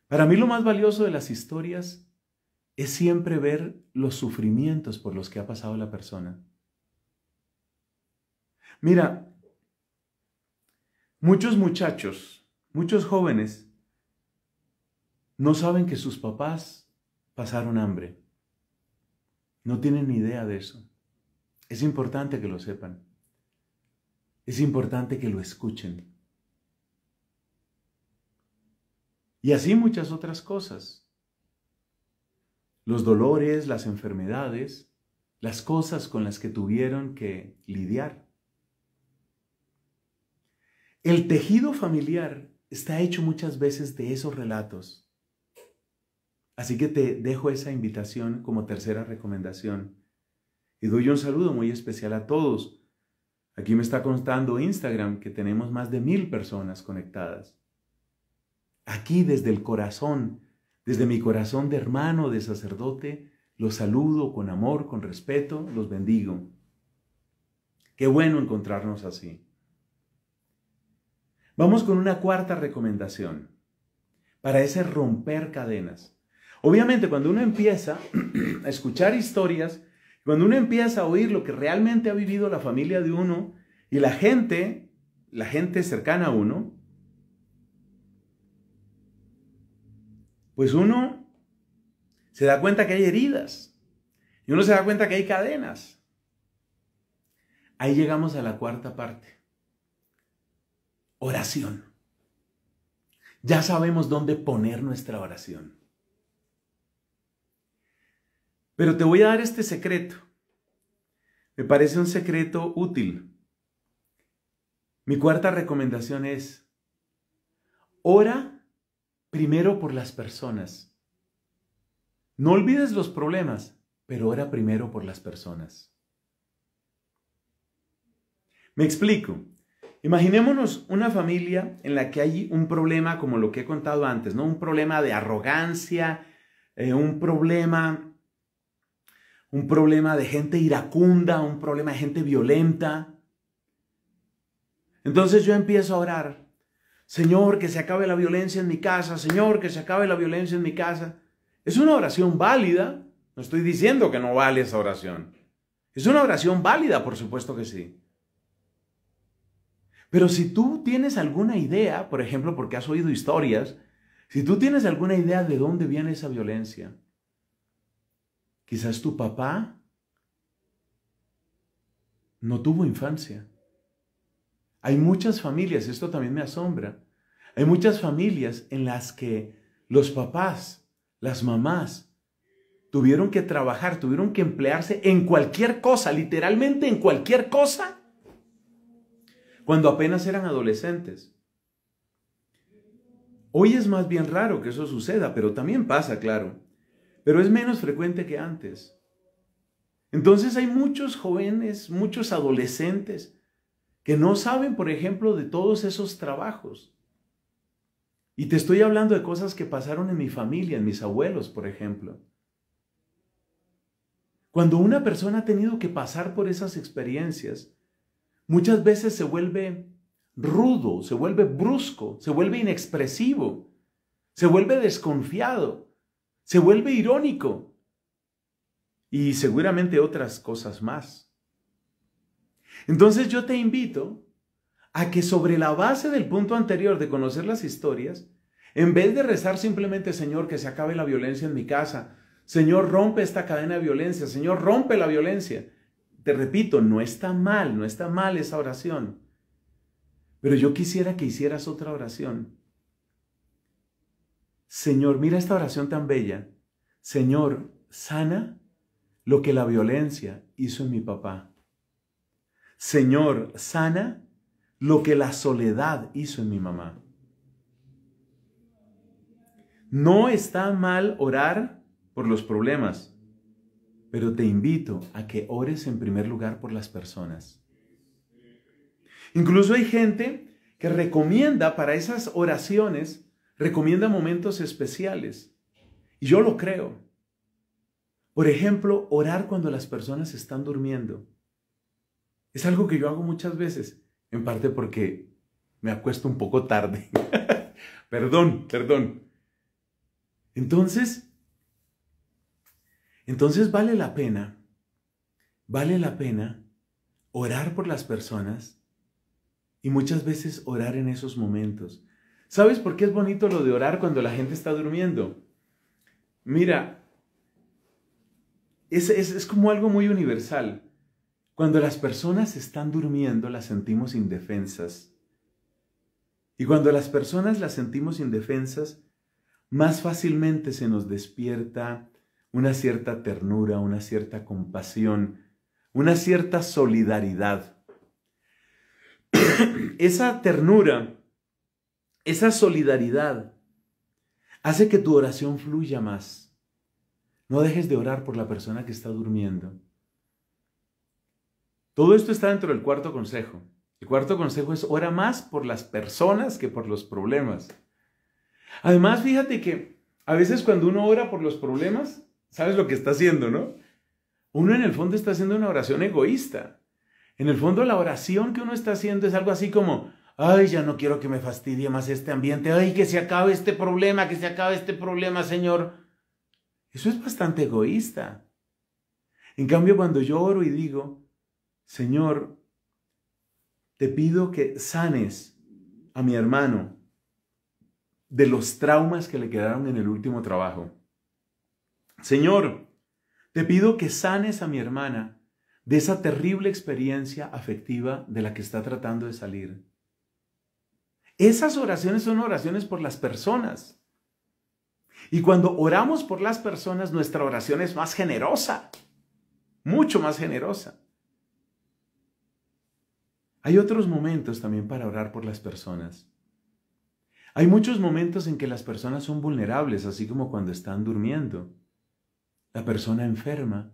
para mí lo más valioso de las historias es siempre ver los sufrimientos por los que ha pasado la persona. Mira, muchos muchachos, muchos jóvenes, no saben que sus papás pasaron hambre. No tienen ni idea de eso. Es importante que lo sepan. Es importante que lo escuchen. Y así muchas otras cosas los dolores, las enfermedades, las cosas con las que tuvieron que lidiar. El tejido familiar está hecho muchas veces de esos relatos. Así que te dejo esa invitación como tercera recomendación. Y doy un saludo muy especial a todos. Aquí me está contando Instagram que tenemos más de mil personas conectadas. Aquí desde el corazón desde mi corazón de hermano, de sacerdote, los saludo con amor, con respeto, los bendigo. Qué bueno encontrarnos así. Vamos con una cuarta recomendación para ese romper cadenas. Obviamente cuando uno empieza a escuchar historias, cuando uno empieza a oír lo que realmente ha vivido la familia de uno y la gente, la gente cercana a uno, pues uno se da cuenta que hay heridas y uno se da cuenta que hay cadenas. Ahí llegamos a la cuarta parte. Oración. Ya sabemos dónde poner nuestra oración. Pero te voy a dar este secreto. Me parece un secreto útil. Mi cuarta recomendación es, ora primero por las personas. No olvides los problemas, pero ora primero por las personas. Me explico. Imaginémonos una familia en la que hay un problema como lo que he contado antes, ¿no? Un problema de arrogancia, eh, un problema, un problema de gente iracunda, un problema de gente violenta. Entonces yo empiezo a orar Señor, que se acabe la violencia en mi casa, Señor, que se acabe la violencia en mi casa. Es una oración válida. No estoy diciendo que no vale esa oración. Es una oración válida, por supuesto que sí. Pero si tú tienes alguna idea, por ejemplo, porque has oído historias, si tú tienes alguna idea de dónde viene esa violencia, quizás tu papá no tuvo infancia. Hay muchas familias, esto también me asombra, hay muchas familias en las que los papás, las mamás, tuvieron que trabajar, tuvieron que emplearse en cualquier cosa, literalmente en cualquier cosa, cuando apenas eran adolescentes. Hoy es más bien raro que eso suceda, pero también pasa, claro. Pero es menos frecuente que antes. Entonces hay muchos jóvenes, muchos adolescentes que no saben, por ejemplo, de todos esos trabajos. Y te estoy hablando de cosas que pasaron en mi familia, en mis abuelos, por ejemplo. Cuando una persona ha tenido que pasar por esas experiencias, muchas veces se vuelve rudo, se vuelve brusco, se vuelve inexpresivo, se vuelve desconfiado, se vuelve irónico y seguramente otras cosas más. Entonces yo te invito a que sobre la base del punto anterior de conocer las historias, en vez de rezar simplemente, Señor, que se acabe la violencia en mi casa, Señor, rompe esta cadena de violencia, Señor, rompe la violencia. Te repito, no está mal, no está mal esa oración. Pero yo quisiera que hicieras otra oración. Señor, mira esta oración tan bella. Señor, sana lo que la violencia hizo en mi papá. Señor, sana lo que la soledad hizo en mi mamá. No está mal orar por los problemas, pero te invito a que ores en primer lugar por las personas. Incluso hay gente que recomienda para esas oraciones, recomienda momentos especiales. Y yo lo creo. Por ejemplo, orar cuando las personas están durmiendo. Es algo que yo hago muchas veces. En parte porque me acuesto un poco tarde. perdón, perdón. Entonces, entonces vale la pena, vale la pena orar por las personas y muchas veces orar en esos momentos. ¿Sabes por qué es bonito lo de orar cuando la gente está durmiendo? Mira, es, es como algo muy universal. Cuando las personas están durmiendo las sentimos indefensas. Y cuando las personas las sentimos indefensas, más fácilmente se nos despierta una cierta ternura, una cierta compasión, una cierta solidaridad. esa ternura, esa solidaridad hace que tu oración fluya más. No dejes de orar por la persona que está durmiendo. Todo esto está dentro del cuarto consejo. El cuarto consejo es ora más por las personas que por los problemas. Además, fíjate que a veces cuando uno ora por los problemas, sabes lo que está haciendo, ¿no? Uno en el fondo está haciendo una oración egoísta. En el fondo la oración que uno está haciendo es algo así como, ay, ya no quiero que me fastidie más este ambiente, ay, que se acabe este problema, que se acabe este problema, Señor. Eso es bastante egoísta. En cambio, cuando yo oro y digo, Señor, te pido que sanes a mi hermano de los traumas que le quedaron en el último trabajo. Señor, te pido que sanes a mi hermana de esa terrible experiencia afectiva de la que está tratando de salir. Esas oraciones son oraciones por las personas. Y cuando oramos por las personas, nuestra oración es más generosa, mucho más generosa. Hay otros momentos también para orar por las personas. Hay muchos momentos en que las personas son vulnerables, así como cuando están durmiendo. La persona enferma,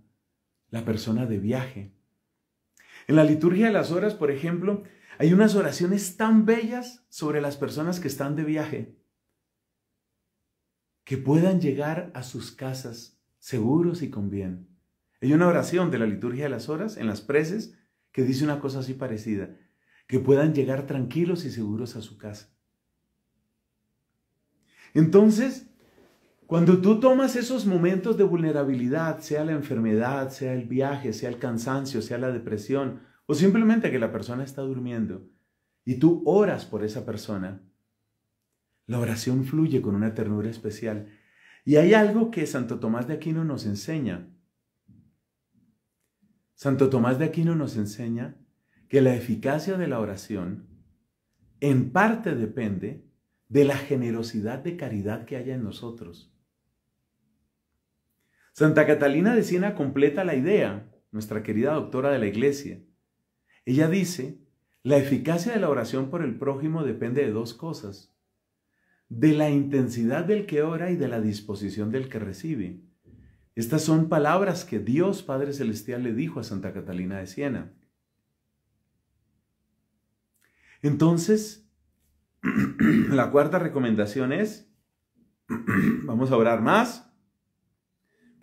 la persona de viaje. En la liturgia de las horas, por ejemplo, hay unas oraciones tan bellas sobre las personas que están de viaje, que puedan llegar a sus casas seguros y con bien. Hay una oración de la liturgia de las horas en las preces que dice una cosa así parecida, que puedan llegar tranquilos y seguros a su casa. Entonces, cuando tú tomas esos momentos de vulnerabilidad, sea la enfermedad, sea el viaje, sea el cansancio, sea la depresión, o simplemente que la persona está durmiendo, y tú oras por esa persona, la oración fluye con una ternura especial. Y hay algo que Santo Tomás de Aquino nos enseña, Santo Tomás de Aquino nos enseña que la eficacia de la oración en parte depende de la generosidad de caridad que haya en nosotros. Santa Catalina de Siena completa la idea, nuestra querida doctora de la Iglesia. Ella dice, la eficacia de la oración por el prójimo depende de dos cosas, de la intensidad del que ora y de la disposición del que recibe. Estas son palabras que Dios Padre Celestial le dijo a Santa Catalina de Siena. Entonces, la cuarta recomendación es, vamos a orar más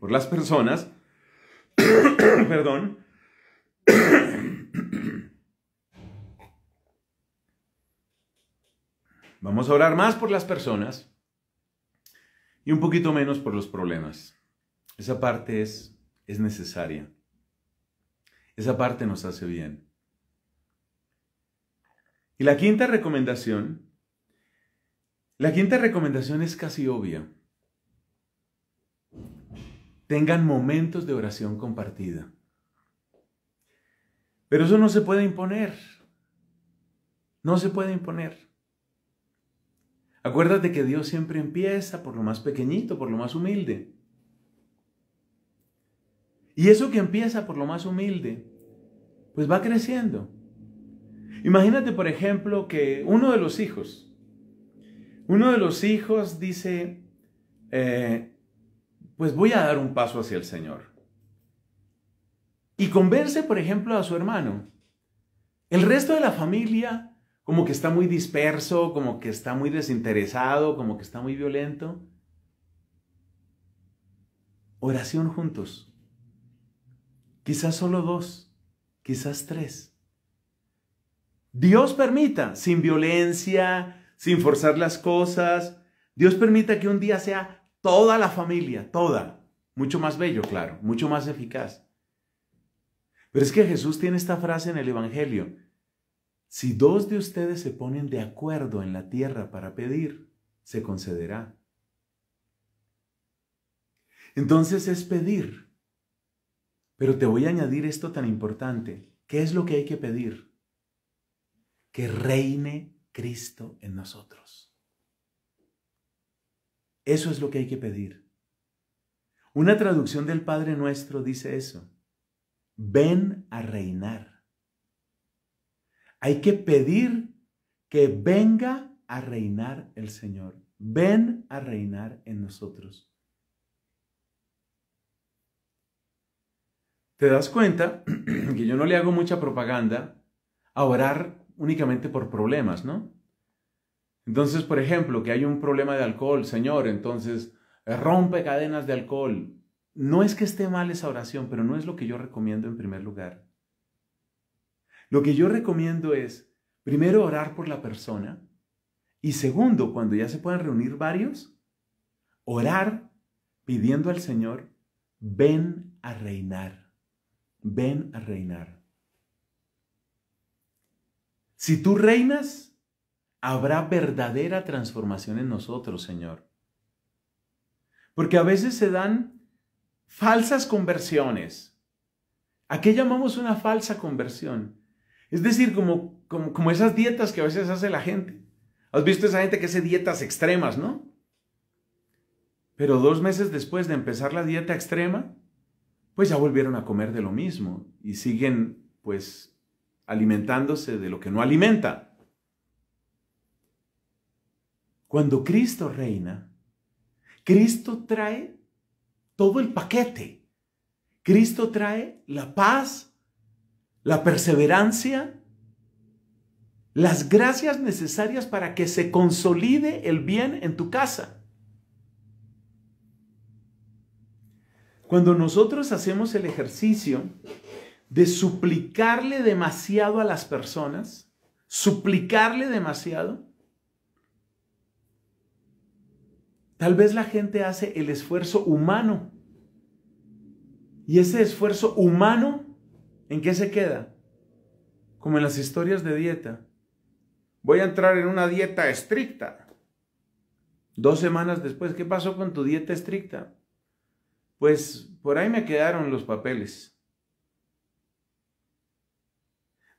por las personas, perdón, vamos a orar más por las personas y un poquito menos por los problemas. Esa parte es, es necesaria. Esa parte nos hace bien. Y la quinta recomendación, la quinta recomendación es casi obvia. Tengan momentos de oración compartida. Pero eso no se puede imponer. No se puede imponer. Acuérdate que Dios siempre empieza por lo más pequeñito, por lo más humilde. Y eso que empieza por lo más humilde, pues va creciendo. Imagínate, por ejemplo, que uno de los hijos, uno de los hijos dice, eh, pues voy a dar un paso hacia el Señor. Y convence, por ejemplo, a su hermano. El resto de la familia como que está muy disperso, como que está muy desinteresado, como que está muy violento. Oración juntos quizás solo dos, quizás tres. Dios permita, sin violencia, sin forzar las cosas, Dios permita que un día sea toda la familia, toda, mucho más bello, claro, mucho más eficaz. Pero es que Jesús tiene esta frase en el Evangelio, si dos de ustedes se ponen de acuerdo en la tierra para pedir, se concederá. Entonces es pedir pero te voy a añadir esto tan importante. ¿Qué es lo que hay que pedir? Que reine Cristo en nosotros. Eso es lo que hay que pedir. Una traducción del Padre Nuestro dice eso. Ven a reinar. Hay que pedir que venga a reinar el Señor. Ven a reinar en nosotros. te das cuenta que yo no le hago mucha propaganda a orar únicamente por problemas, ¿no? Entonces, por ejemplo, que hay un problema de alcohol, Señor, entonces eh, rompe cadenas de alcohol. No es que esté mal esa oración, pero no es lo que yo recomiendo en primer lugar. Lo que yo recomiendo es, primero, orar por la persona y segundo, cuando ya se puedan reunir varios, orar pidiendo al Señor, ven a reinar ven a reinar. Si tú reinas, habrá verdadera transformación en nosotros, Señor. Porque a veces se dan falsas conversiones. ¿A qué llamamos una falsa conversión? Es decir, como, esas dietas que a veces hace la gente. ¿Has visto esa gente que hace dietas extremas, no? Pero dos meses después de empezar la dieta extrema, pues ya volvieron a comer de lo mismo y siguen pues alimentándose de lo que no alimenta. Cuando Cristo reina, Cristo trae todo el paquete. Cristo trae la paz, la perseverancia, las gracias necesarias para que se consolide el bien en tu casa. Cuando nosotros hacemos el ejercicio de suplicarle demasiado a las personas, suplicarle demasiado, tal vez la gente hace el esfuerzo humano. Y ese esfuerzo humano, ¿en qué se queda? Como en las historias de dieta. Voy a entrar en una dieta estricta. Dos semanas después, ¿qué pasó con tu dieta estricta? Pues por ahí me quedaron los papeles.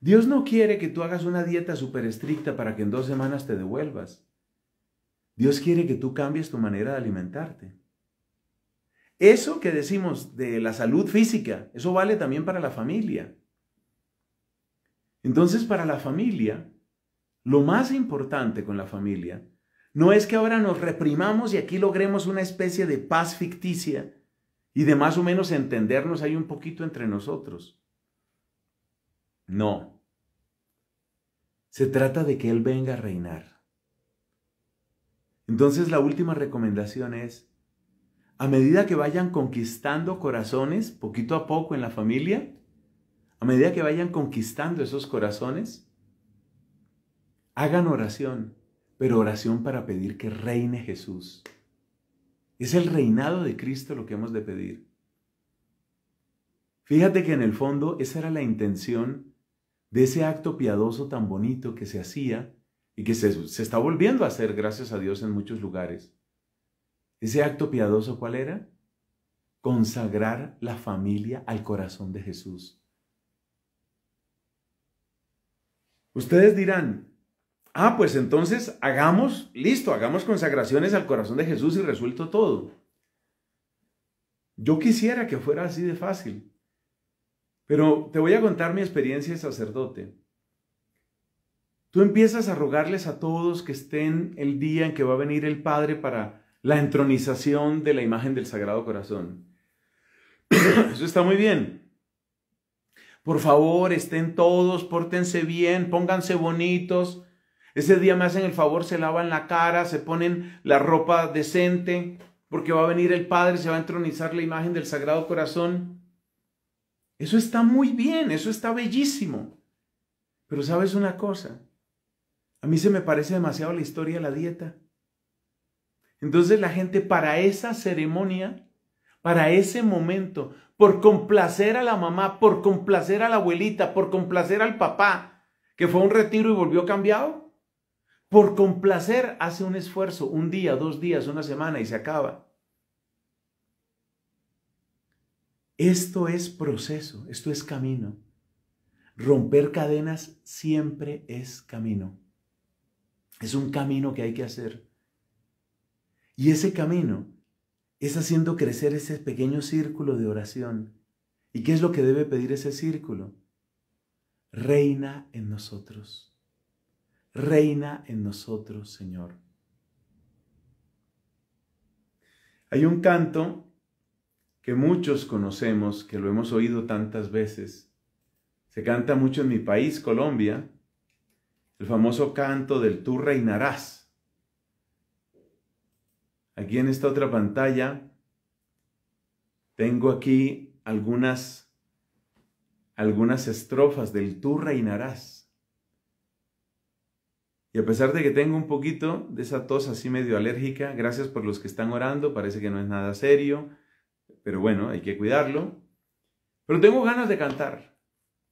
Dios no quiere que tú hagas una dieta súper estricta para que en dos semanas te devuelvas. Dios quiere que tú cambies tu manera de alimentarte. Eso que decimos de la salud física, eso vale también para la familia. Entonces, para la familia, lo más importante con la familia no es que ahora nos reprimamos y aquí logremos una especie de paz ficticia y de más o menos entendernos hay un poquito entre nosotros. No. Se trata de que Él venga a reinar. Entonces la última recomendación es, a medida que vayan conquistando corazones, poquito a poco en la familia, a medida que vayan conquistando esos corazones, hagan oración, pero oración para pedir que reine Jesús. Es el reinado de Cristo lo que hemos de pedir. Fíjate que en el fondo esa era la intención de ese acto piadoso tan bonito que se hacía y que se, está volviendo a hacer, gracias a Dios, en muchos lugares. Ese acto piadoso, ¿cuál era? Consagrar la familia al corazón de Jesús. Ustedes dirán, Ah, pues entonces hagamos, listo, hagamos consagraciones al corazón de Jesús y resuelto todo. Yo quisiera que fuera así de fácil. Pero te voy a contar mi experiencia de sacerdote. Tú empiezas a rogarles a todos que estén el día en que va a venir el Padre para la entronización de la imagen del Sagrado Corazón. Eso está muy bien. Por favor, estén todos, pórtense bien, pónganse bonitos, ese día me hacen el favor, se lavan la cara, se ponen la ropa decente, porque va a venir el Padre, se va a entronizar la imagen del Sagrado Corazón. Eso está muy bien, eso está bellísimo. Pero sabes una cosa, a mí se me parece demasiado la historia de la dieta. Entonces la gente para esa ceremonia, para ese momento, por complacer a la mamá, por complacer a la abuelita, por complacer al papá, que fue a un retiro y volvió cambiado, por complacer hace un esfuerzo, un día, dos días, una semana y se acaba. Esto es proceso, esto es camino. Romper cadenas siempre es camino. Es un camino que hay que hacer. Y ese camino es haciendo crecer ese pequeño círculo de oración. ¿Y qué es lo que debe pedir ese círculo? Reina en nosotros. Reina en nosotros, Señor. Hay un canto que muchos conocemos, que lo hemos oído tantas veces. Se canta mucho en mi país, Colombia, el famoso canto del tú reinarás. Aquí en esta otra pantalla tengo aquí algunas algunas estrofas del tú reinarás. Y a pesar de que tengo un poquito de esa tos así medio alérgica, gracias por los que están orando, parece que no es nada serio, pero bueno, hay que cuidarlo. Pero tengo ganas de cantar,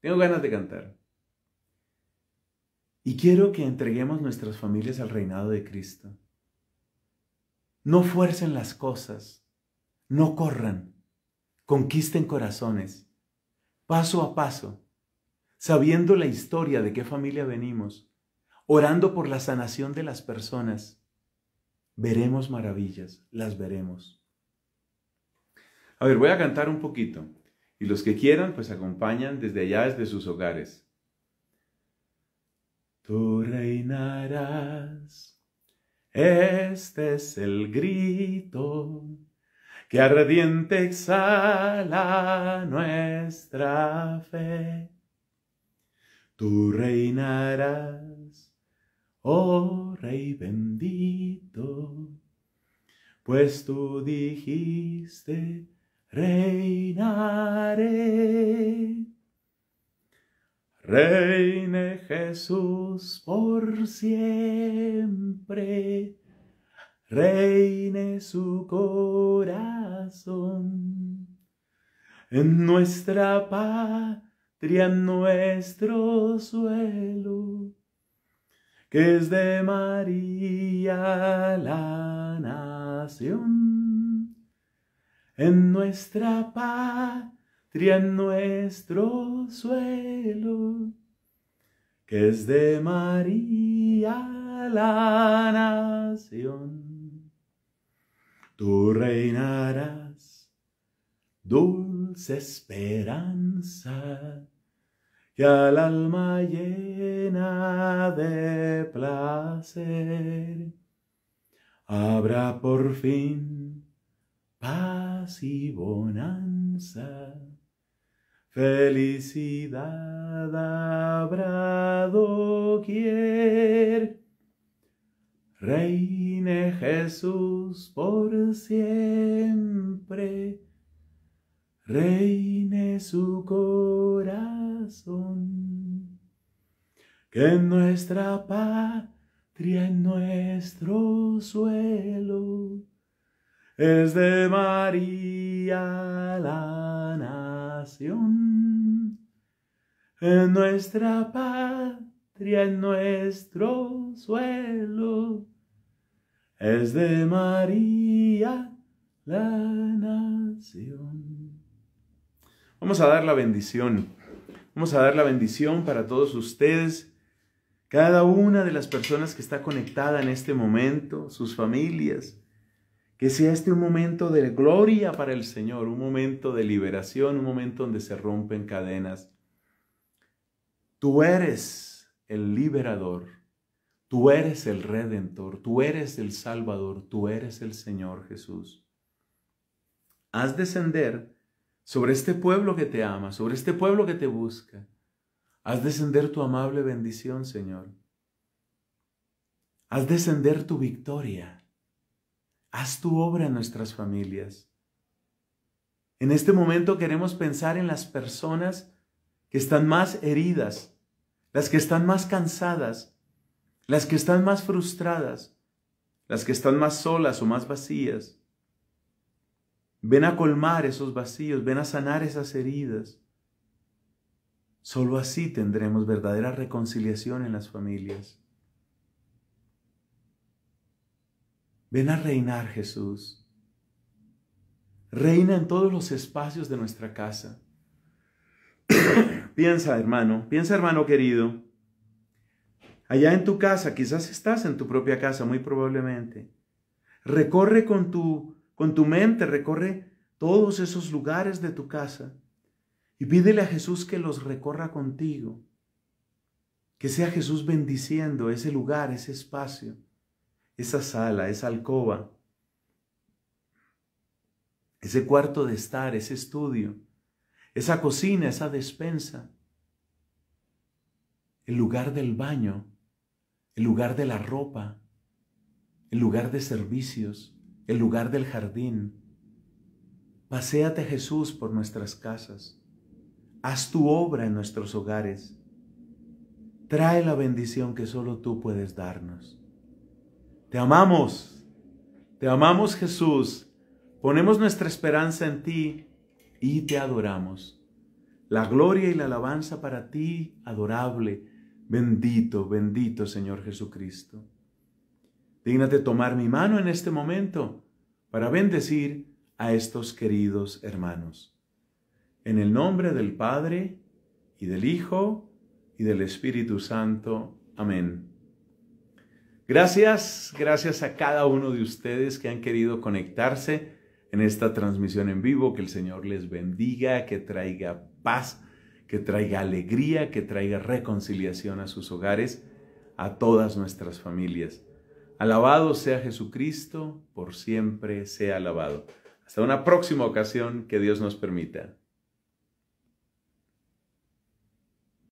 tengo ganas de cantar. Y quiero que entreguemos nuestras familias al reinado de Cristo. No fuercen las cosas, no corran, conquisten corazones, paso a paso, sabiendo la historia de qué familia venimos orando por la sanación de las personas, veremos maravillas, las veremos. A ver, voy a cantar un poquito. Y los que quieran, pues acompañan desde allá, desde sus hogares. Tú reinarás. Este es el grito que ardiente exhala nuestra fe. Tú reinarás oh Rey bendito, pues tú dijiste, reinaré. Reine Jesús por siempre, reine su corazón. En nuestra patria, en nuestro suelo, que es de María la nación. En nuestra patria, en nuestro suelo, que es de María la nación. Tú reinarás, dulce esperanza y al alma llena de placer habrá por fin paz y bonanza, felicidad habrá doquier. Reine Jesús por siempre reine su corazón. Que en nuestra patria, en nuestro suelo, es de María la nación. En nuestra patria, en nuestro suelo, es de María la nación. Vamos a dar la bendición. Vamos a dar la bendición para todos ustedes. Cada una de las personas que está conectada en este momento, sus familias, que sea este un momento de gloria para el Señor, un momento de liberación, un momento donde se rompen cadenas. Tú eres el liberador, tú eres el redentor, tú eres el salvador, tú eres el Señor Jesús. Haz descender sobre este pueblo que te ama, sobre este pueblo que te busca. Haz descender tu amable bendición, Señor. Haz descender tu victoria. Haz tu obra en nuestras familias. En este momento queremos pensar en las personas que están más heridas, las que están más cansadas, las que están más frustradas, las que están más solas o más vacías. Ven a colmar esos vacíos, ven a sanar esas heridas. Solo así tendremos verdadera reconciliación en las familias. Ven a reinar, Jesús. Reina en todos los espacios de nuestra casa. piensa, hermano, piensa, hermano querido. Allá en tu casa, quizás estás en tu propia casa, muy probablemente. Recorre con tu con tu mente recorre todos esos lugares de tu casa y pídele a Jesús que los recorra contigo. Que sea Jesús bendiciendo ese lugar, ese espacio, esa sala, esa alcoba, ese cuarto de estar, ese estudio, esa cocina, esa despensa, el lugar del baño, el lugar de la ropa, el lugar de servicios, el lugar del jardín. Paseate Jesús por nuestras casas. Haz tu obra en nuestros hogares. Trae la bendición que solo tú puedes darnos. Te amamos. Te amamos Jesús. Ponemos nuestra esperanza en ti y te adoramos. La gloria y la alabanza para ti, adorable, bendito, bendito Señor Jesucristo. Dígnate tomar mi mano en este momento para bendecir a estos queridos hermanos. En el nombre del Padre, y del Hijo, y del Espíritu Santo. Amén. Gracias, gracias a cada uno de ustedes que han querido conectarse en esta transmisión en vivo. Que el Señor les bendiga, que traiga paz, que traiga alegría, que traiga reconciliación a sus hogares, a todas nuestras familias. Alabado sea Jesucristo, por siempre sea alabado. Hasta una próxima ocasión que Dios nos permita.